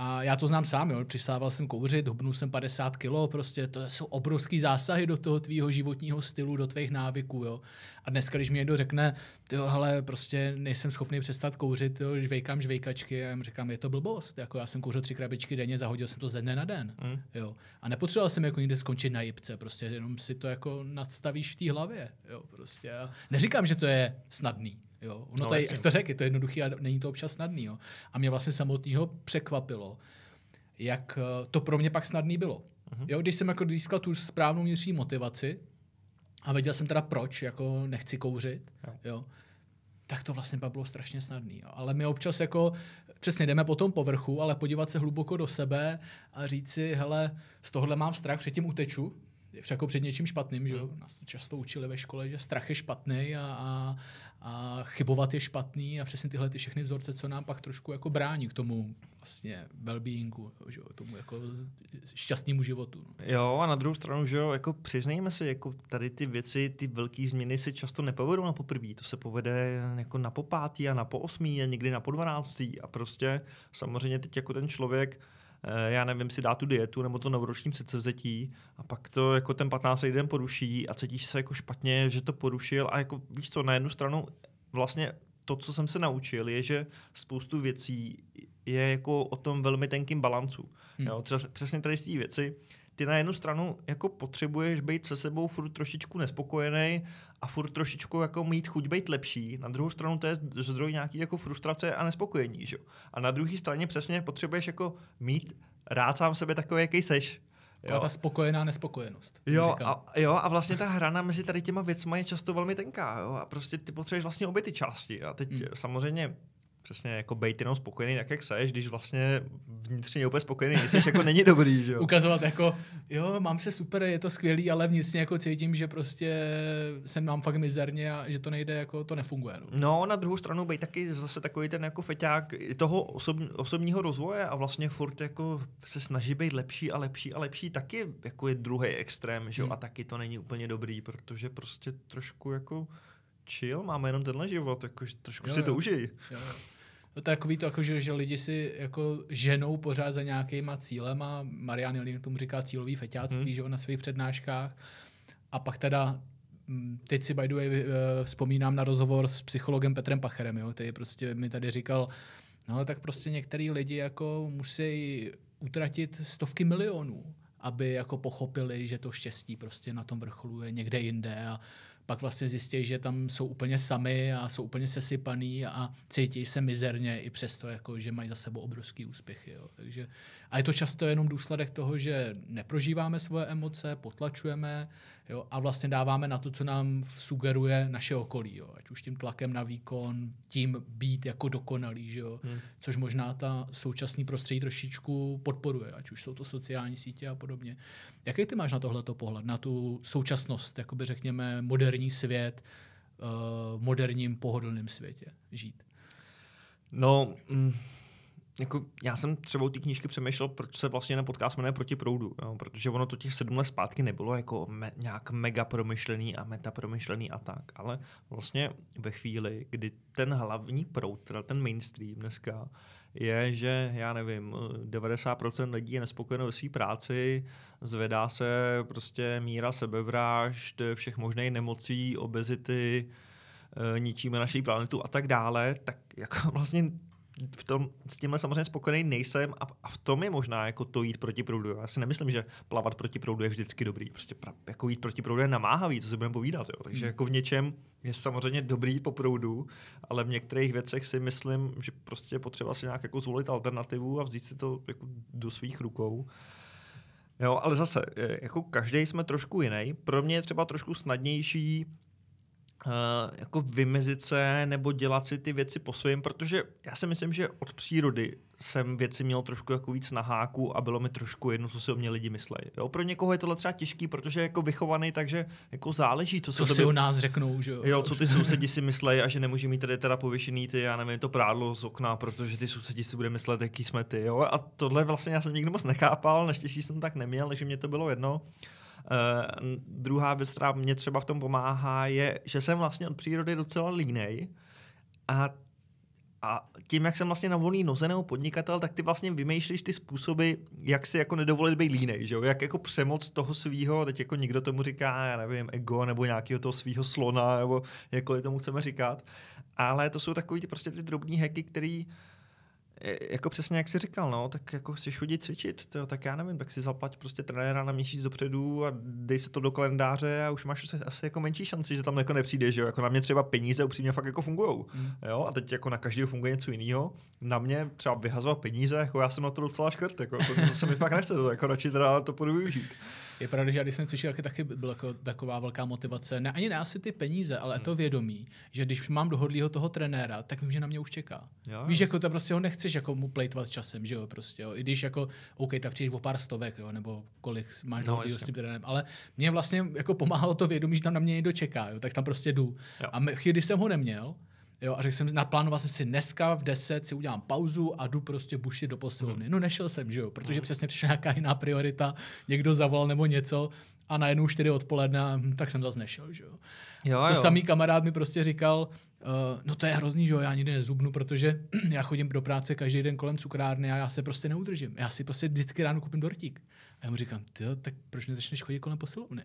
a já to znám sám, jo. přistával jsem kouřit, hubnul jsem 50 kilo, prostě to jsou obrovský zásahy do toho tvýho životního stylu, do tvých návyků. Jo. A dneska, když mi někdo řekne, jo, hele, prostě nejsem schopný přestat kouřit, jo, žvejkám žvejkačky, a jim říkám, je to blbost. Jako já jsem kouřil tři krabičky denně, zahodil jsem to ze dne na den. Mm. Jo. A nepotřeboval jsem jako někde skončit na jipce, prostě jenom si to jako nadstavíš v té hlavě. Jo, prostě. A neříkám, že to je snadný, Jo? Ono no, tady, jak jste řekl, je to jednoduché ale není to občas snadný. Jo? A mě vlastně samotného překvapilo, jak eh, to pro mě pak snadný bylo. Uh-huh. Jo, když jsem jako získal tu správnou vnitřní motivaci a věděl jsem teda proč, jako nechci kouřit, jo. Jo, tak to vlastně pak bylo strašně snadný. Jo. Ale my občas jako přesně jdeme po tom povrchu, ale podívat se hluboko do sebe a říct si, hele, z tohle mám strach, předtím uteču, je jako před něčím špatným, že jo? Hmm. Nás to často učili ve škole, že strach je špatný a, a, a chybovat je špatný a přesně tyhle ty všechny vzorce, co nám pak trošku jako brání k tomu vlastně well-beingu, že jo? tomu jako šťastnému životu. No. Jo a na druhou stranu, že jo, jako přiznejme si, jako tady ty věci, ty velké změny se často nepovedou na poprvé, to se povede jako na popátý a na poosmý a někdy na podvanáctý a prostě samozřejmě teď jako ten člověk Eh, já nevím, si dá tu dietu nebo to novoroční předsevzetí a pak to jako ten 15. den poruší a cítíš se jako špatně, že to porušil a jako víš co, na jednu stranu vlastně to, co jsem se naučil, je, že spoustu věcí je jako o tom velmi tenkým balancu. Hmm. Jo, třeba přesně tady z té věci, ty na jednu stranu jako potřebuješ být se sebou furt trošičku nespokojený a furt trošičku jako mít chuť být lepší. Na druhou stranu to je zdroj nějaký jako frustrace a nespokojení, že? A na druhé straně přesně potřebuješ jako mít rád sám sebe takový, jaký seš. Jo. Ale ta spokojená nespokojenost. Jo a, jo, a vlastně ta hrana mezi tady těma věcma je často velmi tenká. Jo? A prostě ty potřebuješ vlastně obě ty části. A teď mm. samozřejmě přesně jako být jenom spokojený, tak jak seš, když vlastně vnitřně úplně spokojený, jsi jako není dobrý, že jo? Ukazovat jako, jo, mám se super, je to skvělý, ale vnitřně jako cítím, že prostě jsem mám fakt mizerně a že to nejde, jako to nefunguje. No, No, na druhou stranu být taky zase takový ten jako feťák toho osob, osobního rozvoje a vlastně furt jako se snaží být lepší a lepší a lepší, taky jako je druhý extrém, že jo? Hmm. A taky to není úplně dobrý, protože prostě trošku jako chill, máme jenom tenhle život, jakože trošku jo, si jo. to užij. Jo, no, To takový to, jako, že, že lidi si jako ženou pořád za nějakýma cílema. Marian Jelín tomu říká cílový feťáctví, hmm. že on na svých přednáškách. A pak teda mm, teď si by the way, eh, vzpomínám na rozhovor s psychologem Petrem Pacherem, jo, který prostě mi tady říkal, no tak prostě některý lidi jako musí utratit stovky milionů, aby jako pochopili, že to štěstí prostě na tom vrcholu je někde jinde a pak vlastně zjistí, že tam jsou úplně sami a jsou úplně sesypaný a cítí se mizerně i přesto, jako, že mají za sebou obrovský úspěchy. Jo. Takže, a je to často jenom důsledek toho, že neprožíváme svoje emoce, potlačujeme, Jo? A vlastně dáváme na to, co nám sugeruje naše okolí. Jo? Ať už tím tlakem na výkon, tím být jako dokonalý, že jo? Hmm. což možná ta současný prostředí trošičku podporuje, ať už jsou to sociální sítě a podobně. Jaký ty máš na tohleto pohled, na tu současnost, jakoby řekněme moderní svět, v eh, moderním pohodlném světě žít? No, mm, jako, já jsem třeba u té knížky přemýšlel, proč se vlastně na podcast jmenuje Proti proudu, jo? protože ono to těch sedm let zpátky nebylo jako me, nějak mega promyšlený a meta promyšlený a tak, ale vlastně ve chvíli, kdy ten hlavní proud, teda ten mainstream dneska, je, že já nevím, 90% lidí je nespokojeno ve své práci, zvedá se prostě míra sebevražd, všech možných nemocí, obezity, eh, ničíme naší planetu a tak dále, tak jako vlastně v tom, s tímhle samozřejmě spokojený nejsem a, a, v tom je možná jako to jít proti proudu. Já si nemyslím, že plavat proti proudu je vždycky dobrý. Prostě pra, jako jít proti proudu je namáhavý, co si budeme povídat. Jo. Takže hmm. jako v něčem je samozřejmě dobrý po proudu, ale v některých věcech si myslím, že prostě je potřeba si nějak jako zvolit alternativu a vzít si to jako do svých rukou. Jo, ale zase, e, jako každý jsme trošku jiný. Pro mě je třeba trošku snadnější Eh, jako vymezit se nebo dělat si ty věci po svém, protože já si myslím, že od přírody jsem věci měl trošku jako víc na háku a bylo mi trošku jedno, co si o mě lidi myslejí. Jo, pro někoho je tohle třeba těžký, protože je jako vychovaný, takže jako záleží, co, co se si o nás řeknou, že jo. Jo, co ty sousedi si myslejí a že nemůže mít tady teda pověšený ty, já nevím, to prádlo z okna, protože ty sousedi si bude myslet, jaký jsme ty, jo. A tohle vlastně já jsem nikdy moc nechápal, naštěstí jsem tak neměl, takže mě to bylo jedno. Uh, Eh, druhá věc, která mě třeba v tom pomáhá, je, že jsem vlastně od přírody docela línej a a tím, jak jsem vlastně na volný noze nebo podnikatel, tak ty vlastně vymýšlíš ty způsoby, jak si jako nedovolit být línej, že jo? Jak jako přemoc toho svého, teď jako někdo tomu říká, já nevím, ego nebo nějakého toho svého slona, nebo jakkoliv tomu chceme říkat. Ale to jsou takový ty prostě ty drobní heky, které uh, E, jako přesně jak jsi říkal, no, tak jako chceš chodit cvičit, to, tak já nevím, tak si zaplať prostě trenéra na měsíc dopředu a dej se to do kalendáře a už máš asi jako menší šanci, že tam jako nepřijdeš, jo? jako na mě třeba peníze upřímně fakt jako fungujou, mm. jo, a teď jako na každého funguje něco jiného, na mě třeba vyhazovat peníze, jako já jsem na to docela škrt, jako to, to se mi fakt nechce, to jako radši teda to půjdu využít. Je pravda, že já když jsem cvičil, taky, taky byla jako taková velká motivace. Ne, ani ne asi ty peníze, ale hmm. to vědomí, že když mám dohodlýho toho trenéra, tak vím, že na mě už čeká. Jo. Víš, jako to prostě ho nechceš jako mu plejtovat časem, že jo, prostě. Jo. I když jako, OK, tak přijdeš o pár stovek, jo, nebo kolik máš no, dohodlýho s tím trenérem, ale mě vlastně jako pomáhalo to vědomí, že tam na mě někdo čeká, jo, tak tam prostě jdu. Jo. A chvíli, jsem ho neměl, Jo, a řekl jsem, naplánoval jsem si dneska v 10 si udělám pauzu a jdu prostě bušit do posilovny. Hmm. No nešel jsem, že jo, protože hmm. přesně přišla nějaká jiná priorita, někdo zavolal nebo něco a najednou 4 odpoledne, hm, tak jsem zase nešel, že jo. jo to jo. samý kamarád mi prostě říkal, uh, no to je hrozný, že jo, já nikdy nezubnu, protože já chodím do práce každý den kolem cukrárny a já se prostě neudržím. Já si prostě vždycky ráno kupím dortík. A já mu říkám, ty tak proč nezačneš chodit kolem posilovny?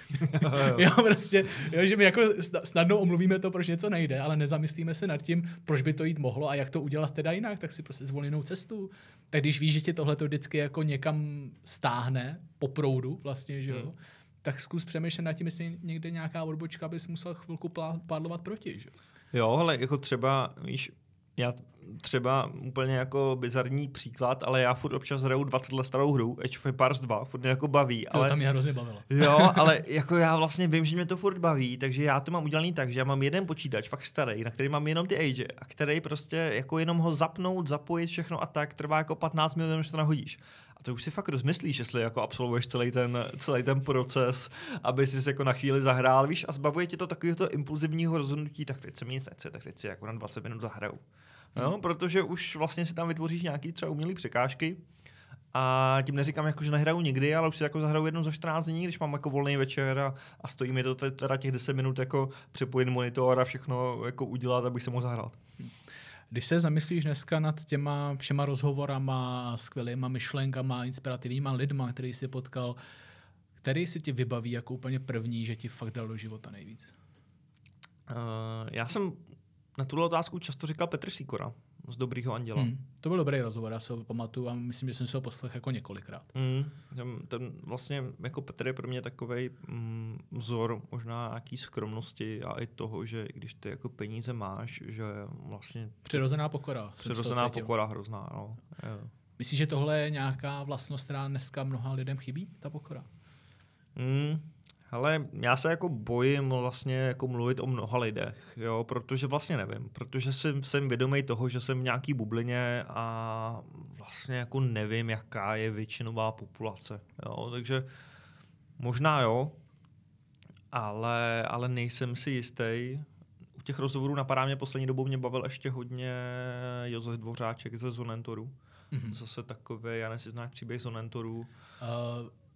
jo, prostě, jo, že my jako snadno omluvíme to, proč něco nejde, ale nezamyslíme se nad tím, proč by to jít mohlo a jak to udělat teda jinak, tak si prostě zvolí cestu. Tak když víš, že tě tohle to vždycky jako někam stáhne po proudu vlastně, že jo, hmm. tak zkus přemýšlet nad tím, jestli někde nějaká odbočka bys musel chvilku pádlovat proti, že jo. Jo, ale jako třeba, víš, já třeba úplně jako bizarní příklad, ale já furt občas hraju 20 let starou hru, Age of Empires 2, furt mě jako baví. Ale, tam mě hrozně bavilo. jo, ale jako já vlastně vím, že mě to furt baví, takže já to mám udělaný tak, že já mám jeden počítač, fakt starý, na který mám jenom ty Age, a který prostě jako jenom ho zapnout, zapojit všechno a tak trvá jako 15 minut, než to nahodíš to už si fakt rozmyslíš, jestli jako absolvuješ celý ten, celý ten proces, aby si jako na chvíli zahrál, víš, a zbavuje tě to takového impulzivního rozhodnutí, tak teď se mi nic nechce, tak teď si jako na 20 minut zahraju. No, protože už vlastně si tam vytvoříš nějaký třeba umělé překážky, a tím neříkám, jako, že nehraju nikdy, ale už si jako zahraju jednou za 14 dní, když mám jako volný večer a, a stojí mi to teda těch 10 minut jako připojit monitor a všechno jako udělat, abych se mohl zahrát. Když se zamyslíš dneska nad těma všema rozhovorama, skvělýma myšlenkama, inspirativníma lidma, který jsi potkal, který si ti vybaví jako úplně první, že ti fakt dal do života nejvíc? Uh, já jsem na tuhle otázku často říkal Petr Sikora z Dobrýho anděla. Hmm. To byl dobrý rozhovor, já si ho pamatuju a myslím, že jsem si ho poslechl jako několikrát. Hmm. Ten, ten vlastně, jako Petr je pro mě takový mm, vzor možná nějaký skromnosti a i toho, že když ty jako peníze máš, že vlastně... Přirozená pokora. Přirozená pokora hrozná, no. Jo. Myslíš, že tohle je nějaká vlastnost, která dneska mnoha lidem chybí, ta pokora? Hmm. Ale já se jako bojím vlastně jako mluvit o mnoha lidech, jo, protože vlastně nevím, protože jsem, jsem vědomý toho, že jsem v nějaký bublině a vlastně jako nevím, jaká je většinová populace, jo, takže možná jo, ale, ale nejsem si jistý. U těch rozhovorů napadá mě poslední dobou mě bavil ještě hodně Josef Dvořáček ze Zonentoru. Mm-hmm. Zase takový, já nesiznám příběh Zonentoru. Uh...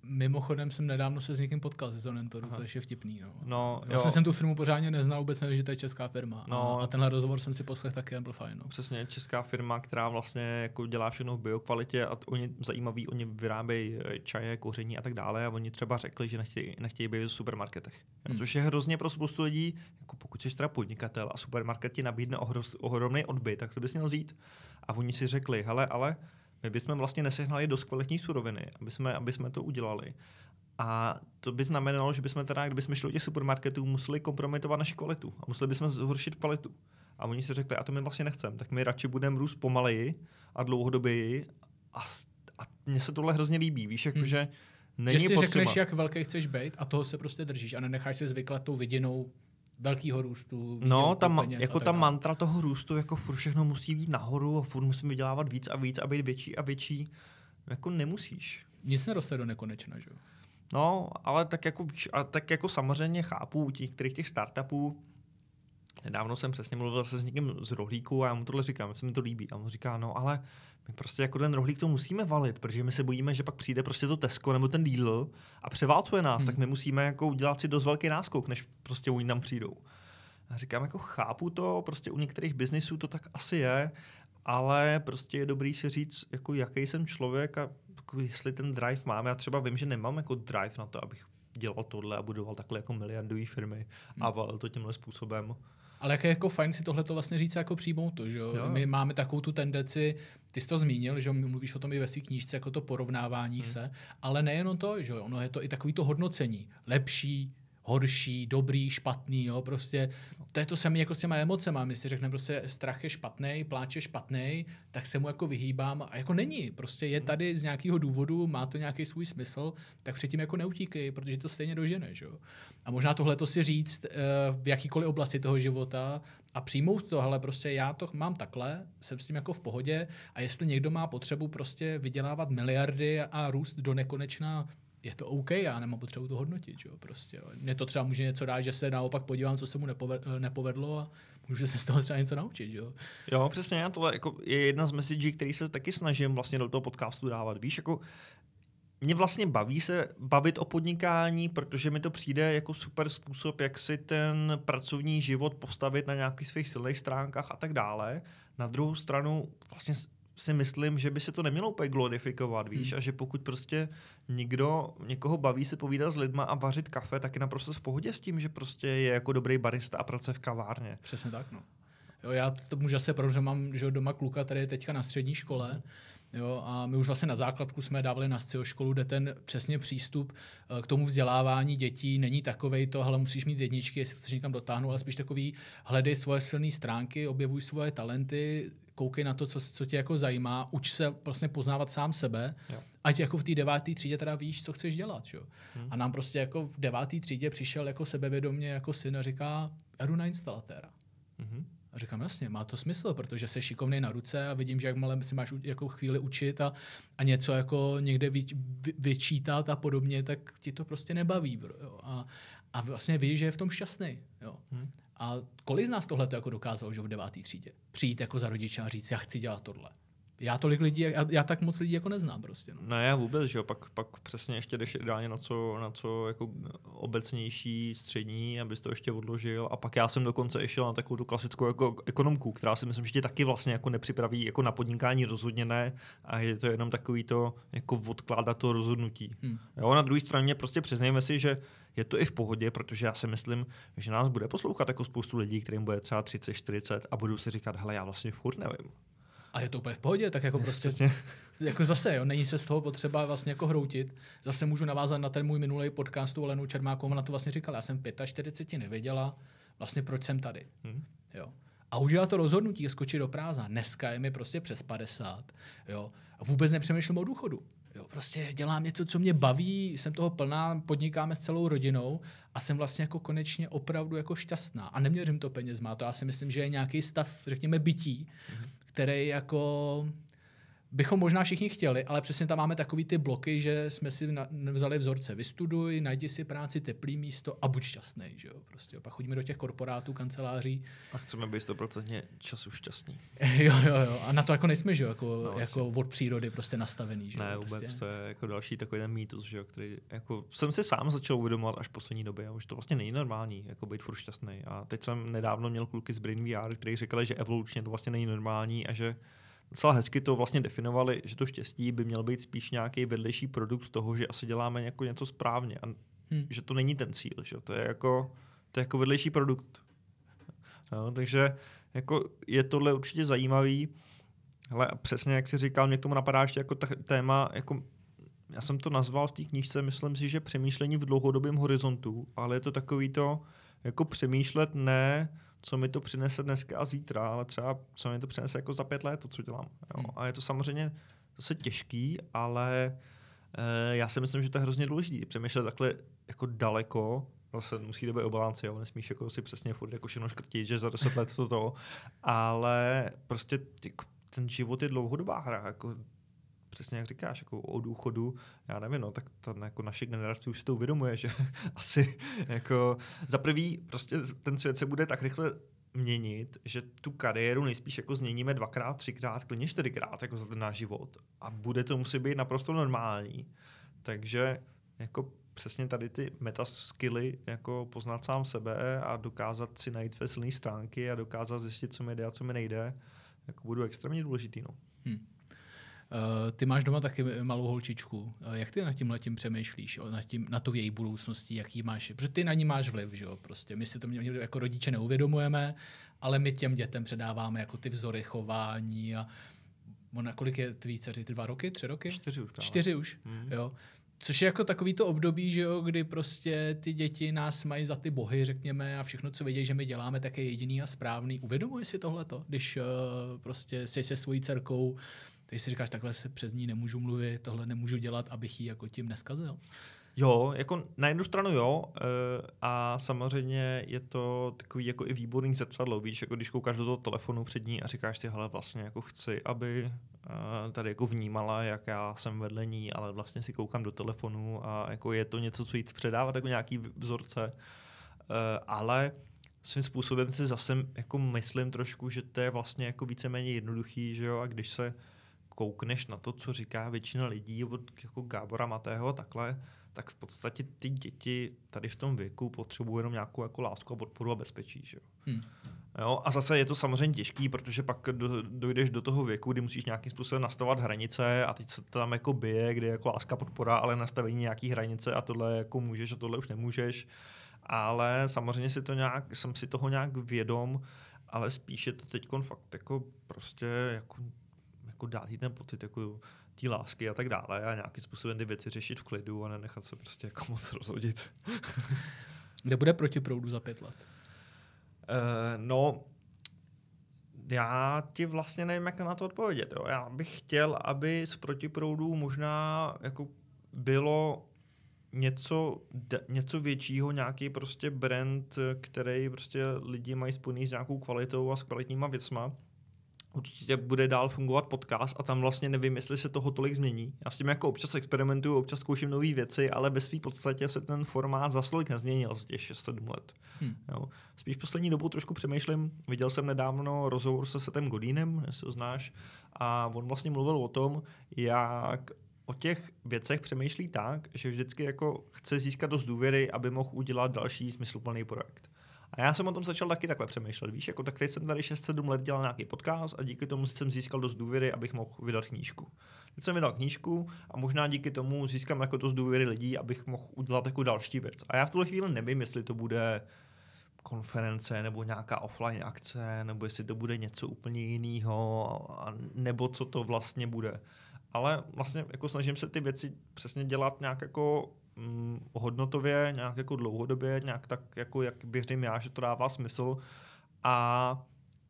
Mimochodem jsem nedávno se s někým potkal ze Zonentoru, což je vtipný. No. No, jo. Vlastně jsem tu firmu pořádně neznal, vůbec nevím, že to je česká firma. No, a, a tenhle rozhovor jsem si poslech taky a byl fajn. No. Přesně, česká firma, která vlastně jako dělá všechno v biokvalitě a oni zajímaví, oni vyrábějí e, čaje, koření a tak dále a oni třeba řekli, že nechtějí, nechtějí být v supermarketech. Hmm. Což je hrozně pro spoustu lidí, jako pokud jsi teda podnikatel a supermarket ti nabídne ohromný odbyt, tak to bys měl vzít. A oni si řekli, hele, ale my bychom vlastně nesehnali dost kvalitní suroviny, aby jsme, aby jsme to udělali. A to by znamenalo, že bychom teda, kdybychom šli do těch supermarketů, museli kompromitovat naši kvalitu a museli bychom zhoršit kvalitu. A oni si řekli, a to my vlastně nechcem, tak my radši budeme růst pomaleji a dlouhodoběji a, a mně se tohle hrozně líbí, víš, jako, hmm. že není že si potřeba. řekneš, jak velký chceš být a toho se prostě držíš a nenecháš se zvyklat tou vidinou velkého růstu. No, ta, peněz jako ta mantra toho růstu, jako furt všechno musí být nahoru a furt musím vydělávat víc a víc a být větší a větší, jako nemusíš. Nic neroste do nekonečna, že jo? No, ale tak jako, a tak jako samozřejmě chápu těch, kterých těch startupů, Nedávno jsem přesně mluvil se s někým z rohlíku a já mu tohle říkám, se mi to líbí. A on říká, no ale my prostě jako ten rohlík to musíme valit, protože my se bojíme, že pak přijde prostě to Tesco nebo ten Lidl a převálcuje nás, hmm. tak my musíme jako udělat si dost velký náskok, než prostě oni tam přijdou. A říkám, jako chápu to, prostě u některých biznisů to tak asi je, ale prostě je dobrý si říct, jako jaký jsem člověk a jako jestli ten drive mám. Já třeba vím, že nemám jako drive na to, abych dělal tohle a budoval takhle jako miliardové firmy hmm. a valil to tímhle způsobem. Ale jak je jako fajn si tohle to vlastně říct jako přijmout to, že jo? jo. My máme takovou tu tendenci, ty jsi to zmínil, že mluvíš o tom i ve své knížce, jako to porovnávání hmm. se, ale nejenom to, že jo? Ono je to i takový to hodnocení. Lepší, horší, dobrý, špatný, jo, prostě to je to samé jako s těma emocema, my si řekneme prostě strach je špatný, pláč je špatný, tak se mu jako vyhýbám a jako není, prostě je tady z nějakého důvodu, má to nějaký svůj smysl, tak předtím jako neutíkej, protože to stejně dožene, jo. A možná tohle to si říct eh, v jakýkoliv oblasti toho života a přijmout to, ale prostě já to mám takhle, jsem s tím jako v pohodě a jestli někdo má potřebu prostě vydělávat miliardy a růst do nekonečna je to OK, já nemám potřebu to hodnotit. Jo, prostě, jo. Mě to třeba může něco dát, že se naopak podívám, co se mu nepovedlo a můžu se z toho třeba něco naučit. Jo, jo přesně, tohle jako je jedna z messagí, který se taky snažím vlastně do toho podcastu dávat. Víš, jako mě vlastně baví se bavit o podnikání, protože mi to přijde jako super způsob, jak si ten pracovní život postavit na nějakých svých silných stránkách a tak dále. Na druhou stranu vlastně si myslím, že by se to nemělo úplně glorifikovat, víš, hmm. a že pokud prostě někdo, někoho baví se povídat s lidma a vařit kafe, tak je naprosto v pohodě s tím, že prostě je jako dobrý barista a pracuje v kavárně. Přesně tak, no. Jo, já to můžu zase, protože mám že doma kluka, který je teďka na střední škole, Jo, a my už vlastně na základku jsme dávali na SCIO školu, kde ten přesně přístup eh, k tomu vzdělávání dětí není takovej to, hele, musíš mít jedničky, jestli chceš někam dotáhnout, ale spíš takový, hledej svoje silné stránky, objevuj svoje talenty, koukej na to, co, co tě jako zajímá, uč se vlastně poznávat sám sebe, jo. ať jako v té deváté třídě teda víš, co chceš dělat. jo. Hmm. A nám prostě jako v deváté třídě přišel jako sebevědomě jako syn a říká, já jdu na instalatéra. Hmm. A říkám, jasně, má to smysl, protože se šikovný na ruce a vidím, že malé si máš jako chvíli učit a, a něco jako někde vy, vy, vyčítat a podobně, tak ti to prostě nebaví. Bro, jo. A, a vlastně víš, že je v tom šťastný. Jo. Hmm. A kolik z nás tohle jako dokázalo, že v devátý třídě? Přijít jako za rodiče a říct, já chci dělat tohle já tolik lidí, já, já tak moc lidí jako neznám prostě. No. Ne, já vůbec, že jo, pak, pak přesně ještě jdeš ideálně na co, na co jako obecnější, střední, abys to ještě odložil a pak já jsem dokonce i šel na takovou tu klasickou jako ekonomku, která si myslím, že tě taky vlastně jako nepřipraví jako na podnikání rozhodně ne a je to jenom takový to jako odkládat to rozhodnutí. Hmm. Jo, na druhé straně prostě přiznejme si, že je to i v pohodě, protože já si myslím, že nás bude poslouchat jako spoustu lidí, kterým bude třeba 30, 40 a budou si říkat, hele, já vlastně furt nevím. A je to úplně v pohodě, tak jako prostě, Přesně. jako zase, jo, není se z toho potřeba vlastně jako hroutit. Zase můžu navázat na ten můj minulý podcast tu Olenou Čermákovou, na to vlastně říkala, já jsem 45 nevěděla, vlastně proč jsem tady. Hmm. Jo. A udělá to rozhodnutí, skočit do prázdna. Dneska je mi prostě přes 50, jo. A vůbec nepřemýšlím o důchodu. Jo, prostě dělám něco, co mě baví, jsem toho plná, podnikáme s celou rodinou a jsem vlastně jako konečně opravdu jako šťastná. A neměřím to penězma, to já si myslím, že je nějaký stav, řekněme, bytí, mm-hmm který jako bychom možná všichni chtěli, ale přesně tam máme takový ty bloky, že jsme si na, vzali vzorce. Vystuduj, najdi si práci, teplý místo a buď šťastný. Že jo? Prostě, pak chodíme do těch korporátů, kanceláří. A chceme být stoprocentně času šťastný. jo, jo, jo. A na to jako nejsme, že jo? Jako, no, jako od přírody prostě nastavený. Že jo? Ne, prostě. vůbec, to je jako další takový ten mýtus, že jo? který jako, jsem si sám začal uvědomovat až v poslední době, už to vlastně není normální, jako být furt šťastný. A teď jsem nedávno měl kluky z Brain VR, který říkali, že evolučně to vlastně není normální a že docela hezky to vlastně definovali, že to štěstí by měl být spíš nějaký vedlejší produkt toho, že asi děláme jako něco správně a hmm. že to není ten cíl, že to je jako, to je jako vedlejší produkt. No, takže jako je tohle určitě zajímavý, ale přesně jak si říkal, mě k tomu napadá ještě jako ta téma, jako já jsem to nazval v té knížce, myslím si, že přemýšlení v dlouhodobém horizontu, ale je to takový to, jako přemýšlet ne co mi to přinese dneska a zítra, ale třeba co mi to přinese jako za pět let, to, co dělám. Jo. Hmm. A je to samozřejmě zase těžký, ale e, já si myslím, že to je hrozně důležité. Přemýšlet takhle jako daleko, zase musí to být o balanci, jo? nesmíš jako si přesně furt jako všechno škrtit, že za deset let to to, ale prostě ten život je dlouhodobá hra, jako přesně jak říkáš, jako o důchodu, já nevím, no, tak to jako naše generace už si to uvědomuje, že asi jako za prvý prostě ten svět se bude tak rychle měnit, že tu kariéru nejspíš jako změníme dvakrát, třikrát, klidně čtyřikrát jako za ten náš život a bude to musí být naprosto normální. Takže jako přesně tady ty metaskily, jako poznat sám sebe a dokázat si najít své silné stránky a dokázat zjistit, co mi jde a co mi nejde, jako budou extrémně důležitý. No. Hmm. Eh, ty máš doma taky malou holčičku. Eh, jak ty nad tím letím přemýšlíš, Na tím, na tu její budoucnosti, jaký máš? Protože ty na ní máš vliv, že jo? Prostě my si to mě, jako rodiče neuvědomujeme, ale my těm dětem předáváme jako ty vzory chování a ona, kolik je tvý dceři? Ty dva roky, tři roky? Čtyři už. Právě. Čtyři už, mm. jo. Což je jako takový to období, že jo, kdy prostě ty děti nás mají za ty bohy, řekněme, a všechno, co vědí, že my děláme, tak je jediný a správný. Uvědomuje si tohleto, když uh, prostě jsi se svojí dcerkou ty si říkáš, takhle se přes ní nemůžu mluvit, tohle nemůžu dělat, abych ji jako tím neskazil. Jo, jako na jednu stranu jo, eh, a samozřejmě je to takový jako i výborný zrcadlo, víš, jako když koukáš do toho telefonu před ní a říkáš si, hele, vlastně jako chci, aby eh, tady jako vnímala, jak já jsem vedle ní, ale vlastně si koukám do telefonu a jako je to něco, co jí předávat, jako nějaký vzorce, eh, ale svým způsobem si zase jako myslím trošku, že to je vlastně jako víceméně jednoduchý, že jo, a když se uh, koukneš na to, co říká většina lidí od jako Gábora Matého takhle, tak v podstatě ty děti tady v tom věku potřebují jenom nějakou jako lásku a podporu a bezpečí. Že? Hmm. Jo, a zase je to samozřejmě těžký, protože pak do, dojdeš do toho věku, kdy musíš nějakým způsobem nastavovat hranice a teď se tam jako bije, kde je jako láska, podpora, ale nastavení nějaký hranice a tohle jako můžeš a tohle už nemůžeš. Ale samozřejmě si to nějak, jsem si toho nějak vědom, ale spíše to teď fakt jako prostě jako jako dát jí ten pocit jako té lásky a tak dále a nějakým způsobem ty věci řešit v klidu a nenechat se prostě jako moc rozhodit. Kde bude proti proudu za pět let? Uh, no, já ti vlastně nevím, jak na to odpovědět. Jo. Já bych chtěl, aby z protiproudů možná jako bylo něco, něco většího, nějaký prostě brand, který prostě lidi mají spojený s nějakou kvalitou a s kvalitníma věcma určitě bude dál fungovat podcast a tam vlastně nevím, jestli se toho tolik změní. Já s tím jako občas experimentuju, občas zkouším nové věci, ale ve své podstatě se ten formát za tolik nezměnil z těch 6-7 let. Hmm. Jo. Spíš poslední dobou trošku přemýšlím, viděl jsem nedávno rozhovor se Setem Godínem, jestli ho znáš, a on vlastně mluvil o tom, jak o těch věcech přemýšlí tak, že vždycky jako chce získat dost důvěry, aby mohl udělat další smysluplný projekt. A já jsem o tom začal taky takhle přemýšlet. Víš, jako tak jsem tady 6-7 let dělal nějaký podcast a díky tomu jsem získal dost důvěry, abych mohl vydat knížku. Teď jsem vydal knížku a možná díky tomu získám jako dost důvěry lidí, abych mohl udělat jako další věc. A já v tuhle chvíli nevím, jestli to bude konference nebo nějaká offline akce, nebo jestli to bude něco úplně jiného, nebo co to vlastně bude. Ale vlastně jako snažím se ty věci přesně dělat nějak jako mm, hodnotově, nějak jako dlouhodobě, nějak tak, jako jak věřím já, že to dává smysl. A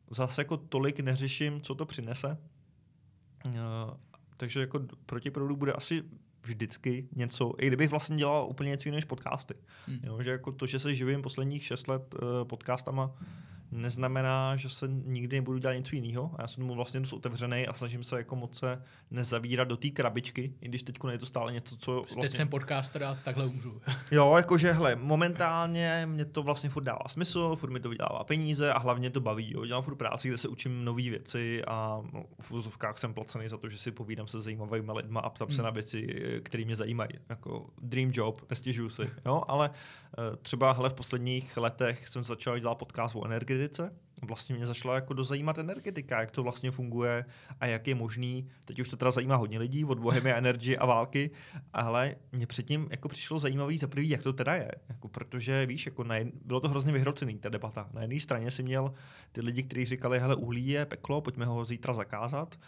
zase jako tolik neřeším, co to přinese. Eh, takže jako protiproudu bude asi vždycky něco, i kdybych vlastně dělal úplně něco jiného než podcasty. Hmm. Jo, že jako to, že se živím posledních šest let uh, podcastama, neznamená, že se nikdy nebudu dělat něco jiného. A já jsem mu vlastně dost otevřený a snažím se jako moc se nezavírat do té krabičky, i když teď je to stále něco, co vlastně... jsem podcaster a takhle můžu. jo, jakože hle, momentálně mě to vlastně furt dává smysl, furt mi to vydává peníze a hlavně to baví. Jo. Dělám furt práci, kde se učím nové věci a v úzovkách jsem placený za to, že si povídám se zajímavými lidmi a ptám hmm. se na věci, které mě zajímají. Jako dream job, nestěžuju si. Jo, ale eh, třeba hle, v posledních letech jsem začal dělat podcast o energii. it so? vlastně mě začala jako dozajímat energetika, jak to vlastně funguje a jak je možný, teď už to teda zajímá hodně lidí od Bohemia Energy a války, ale mě předtím jako přišlo zajímavý za prvý, jak to teda je, jako protože víš, jako na jedn, bylo to hrozně vyhrocený ta debata. Na jedné straně si měl ty lidi, kteří říkali, hele, uhlí je peklo, pojďme ho zítra zakázat.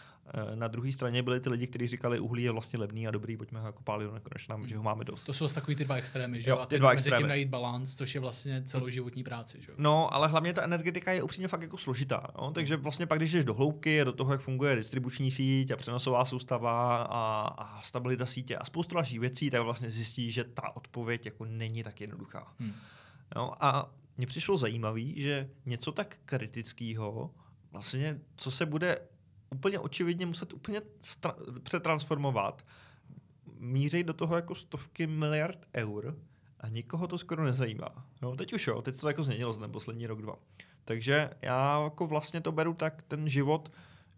Eh, na druhé straně byli ty lidi, kteří říkali, uhlí je vlastně levný a dobrý, pojďme ho jako pálit do nekonečna, že ho máme dost. To jsou takový ty dva extrémy, že jo? A ty dva mezi tím najít balans, což je vlastně celoživotní práce, že jo? No, ale hlavně ta energetika je upřímně přijde fakt jako složitá. No? Takže vlastně pak, když jdeš do hloubky, do toho, jak funguje distribuční síť a přenosová soustava a, a stabilita sítě a spoustu dalších věcí, tak vlastně zjistíš, že ta odpověď jako není tak jednoduchá. Hmm. No? A mně přišlo zajímavé, že něco tak kritického, vlastně, co se bude úplně očividně muset úplně stra- přetransformovat, míří do toho jako stovky miliard eur a nikoho to skoro nezajímá. No, teď už jo, teď se to jako změnilo ten poslední rok, dva. Takže já jako vlastně to beru tak ten život,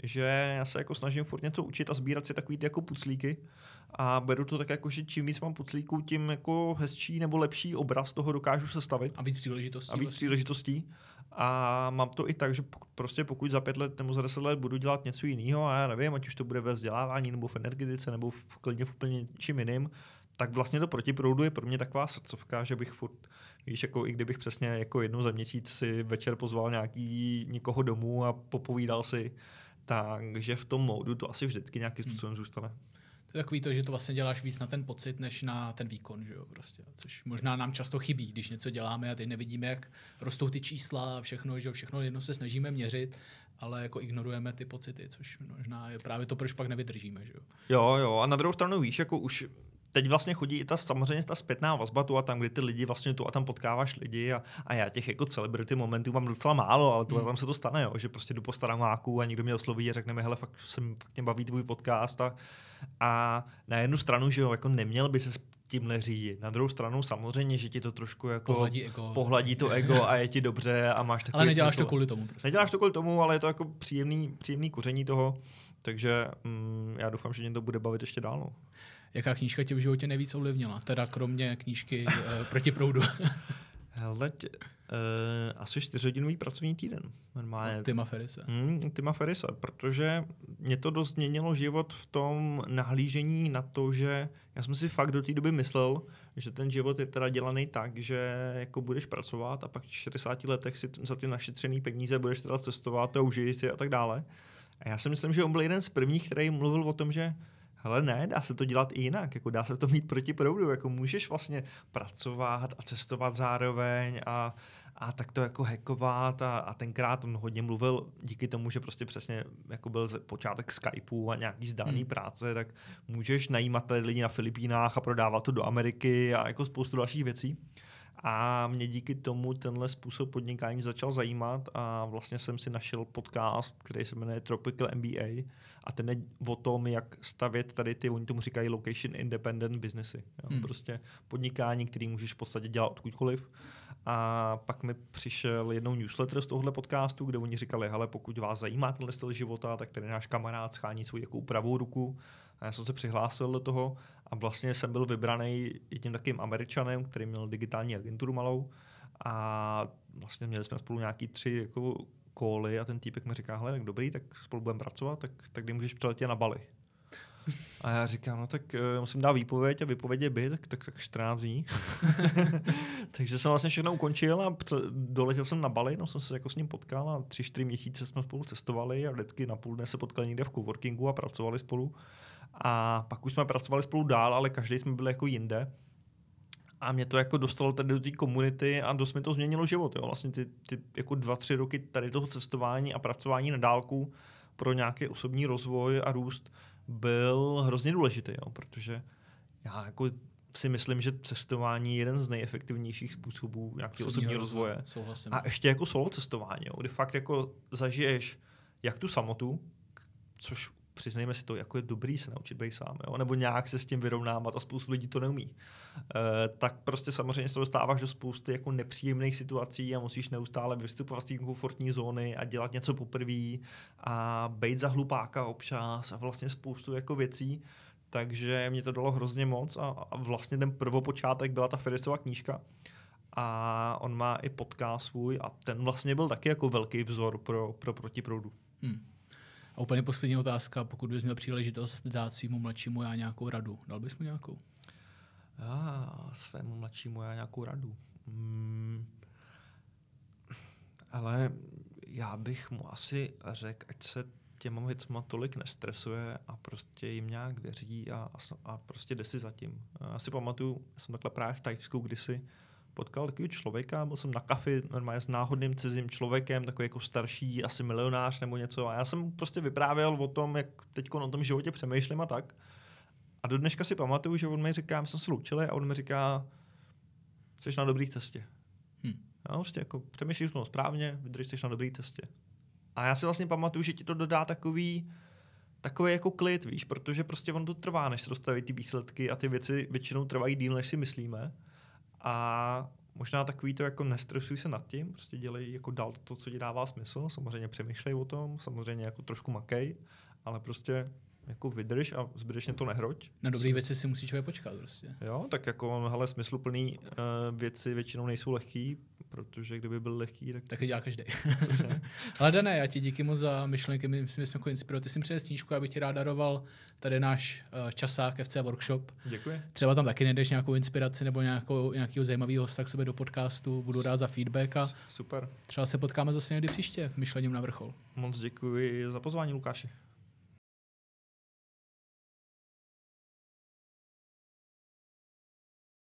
že já se jako snažím furt něco učit a sbírat si takový ty jako puclíky a beru to tak jako, že čím víc mám puclíků, tím jako hezčí nebo lepší obraz toho dokážu sestavit. A víc příležitostí. A víc vlastně. příležitostí. A mám to i tak, že prostě pokud za pět let nebo za deset let budu dělat něco jiného, a já nevím, ať už to bude ve vzdělávání nebo v energetice nebo v, klidně v úplně čím jiným, tak vlastně to protiproudu je pro mě taková srdcovka, že bych furt Víš, jako i kdybych přesně jako jednou za měsíc si večer pozval nějaký někoho domů a popovídal si, takže v tom módu to asi vždycky nějakým hmm. způsobem hmm. zůstane. To je takový to, že to vlastně děláš víc na ten pocit, než na ten výkon, že jo, prostě. Což možná nám často chybí, když něco děláme a teď nevidíme, jak rostou ty čísla a všechno, že jo, všechno jedno se snažíme měřit, ale jako ignorujeme ty pocity, což možná je právě to, proč pak nevydržíme, že jo. Jo, jo, a na druhou stranu víš, jako už teď vlastně chodí i ta samozřejmě ta zpětná vazba tu a tam, kdy ty lidi vlastně tu a tam potkáváš lidi a, a já těch jako celebrity momentů mám docela málo, ale to, mm. tam se to stane, jo, že prostě jdu po staramáku a někdo mě osloví a řekne mi, hele, fakt, jsem, fakt mě baví tvůj podcast a, a na jednu stranu, že jo, jako neměl by se tím řídit. Na druhou stranu samozřejmě, že ti to trošku jako pohladí, ego. pohladí to ego a je ti dobře a máš takový Ale neděláš smysl. to kvůli tomu. Prostě. Neděláš to kvůli tomu, ale je to jako příjemný, příjemný koření toho. Takže mm, já doufám, že mě to bude bavit ještě dál. No. Jaká knížka tě v životě nejvíc ovlivnila? Teda kromě knížky uh, Proti proudu. Hele, tě, uh, asi čtyřhodinový pracovní týden. Normálně. Tima Ferise. Hmm, Tima Ferise, protože mě to dost změnilo život v tom nahlížení na to, že já jsem si fakt do té doby myslel, že ten život je teda dělaný tak, že jako budeš pracovat a pak v 60 letech si za ty našetřené peníze budeš teda cestovat a užiješ si a tak dále. A já si myslím, že on byl jeden z prvních, který mluvil o tom, že Hele ne, dá se to dělat i jinak, jako dá se to mít proti proudu, jako můžeš vlastně pracovat a cestovat zároveň a, a tak to jako hackovat a, a tenkrát on hodně mluvil díky tomu, že prostě přesně jako byl počátek Skypeu a nějaký zdální hmm. práce, tak můžeš najímat tady lidi na Filipínách a prodávat to do Ameriky a jako spoustu dalších věcí. A mě díky tomu tenhle způsob podnikání začal zajímat a vlastně jsem si našel podcast, který se jmenuje Tropical MBA a ten je o tom, jak stavět tady ty, oni tomu říkají location independent businessy. Jo? Hmm. Prostě podnikání, který můžeš v podstatě dělat odkudkoliv a pak mi přišel jednou newsletter z tohohle podcastu, kde oni říkali, hele, pokud vás zajímá tenhle styl života, tak tady náš kamarád schání svou jakou pravou ruku. A já jsem se přihlásil do toho a vlastně jsem byl vybraný jedním takým američanem, který měl digitální agenturu malou a vlastně měli jsme spolu nějaký tři jako koly a ten týpek mi říká, hele, tak dobrý, tak spolu budeme pracovat, tak, tak kdy můžeš přiletět na Bali. A já říkám, no tak uh, musím dát výpověď a výpověď je byt, tak, tak, tak 14 dní. Takže jsem vlastně všechno ukončil a doletěl jsem na Bali, no jsem se jako s ním potkal a 3-4 měsíce jsme spolu cestovali a vždycky na půl dne se potkali někde v coworkingu a pracovali spolu. A pak už jsme pracovali spolu dál, ale každý jsme byli jako jinde. A mě to jako dostalo tady do té komunity a dost mi to změnilo život. Jo. Vlastně ty, ty jako dva, tři roky tady toho cestování a pracování na dálku pro nějaký osobní rozvoj a růst byl hrozně důležitý, jo, protože já jako si myslím, že cestování je jeden z nejefektivnějších způsobů nějakého osobního rozvoje. Souhlasím. A ještě jako solo cestování, jo, kdy fakt jako zažiješ jak tu samotu, což přiznejme si to, jako je dobrý se naučit být sám, jo? nebo nějak se s tím vyrovnávat a spoustu lidí to neumí, e, tak prostě samozřejmě se dostáváš do spousty jako nepříjemných situací a musíš neustále vystupovat z té komfortní zóny a dělat něco poprvé a být za hlupáka občas a vlastně spoustu jako věcí, takže mě to dalo hrozně moc a, a vlastně ten prvopočátek byla ta Ferrisova knížka, a on má i podcast svůj a ten vlastně byl taky jako velký vzor pro, pro protiproudu. Hmm. A úplně poslední otázka, pokud bys měl příležitost dát svýmu mladšímu já nějakou radu, dal bys mu nějakou? Já svému mladšímu já nějakou radu. Hmm. ale já bych mu asi řekl, ať se těma věcma tolik nestresuje a prostě jim nějak věří a, a, a prostě jde si zatím. Já si pamatuju, já jsem takhle právě v Tajsku kdysi, potkal takový člověka, byl jsem na kafi normálně s náhodným cizím člověkem, takový jako starší, asi milionář nebo něco. A já jsem prostě vyprávěl o tom, jak teď o tom životě přemýšlím a tak. A do dneška si pamatuju, že on mi říká, my jsme se loučili a on mi říká, jsi na dobré cestě. Hmm. Já prostě jako přemýšlíš to správně, vydrž jsi na dobrý cestě. A já si vlastně pamatuju, že ti to dodá takový, takový jako klid, víš, protože prostě on to trvá, než se dostaví ty výsledky a ty věci většinou trvají díl, než si myslíme a možná takový to jako nestresuj se nad tím, prostě dělej jako dál to, co ti dává smysl, samozřejmě přemýšlej o tom, samozřejmě jako trošku makej, ale prostě jako vydrž a zbytečně to nehroť. Na dobré věci si musí člověk počkat prostě. Jo, tak jako, hele, smysluplný uh, věci většinou nejsou lehký, protože kdyby byl lehký, tak... Tak je dělá každý. Ale Dané, já ti díky moc za myšlenky, my jsme jako inspirovat. Ty jsi přijel snížku, aby ti rád daroval tady náš uh, časák FC Workshop. Děkuji. Třeba tam taky nejdeš nějakou inspiraci nebo nějakou, nějakého zajímavého hosta k sobě do podcastu, budu rád za feedback a S- super. třeba se potkáme zase někdy příště v myšlením na vrchol. Moc děkuji za pozvání, Lukáši.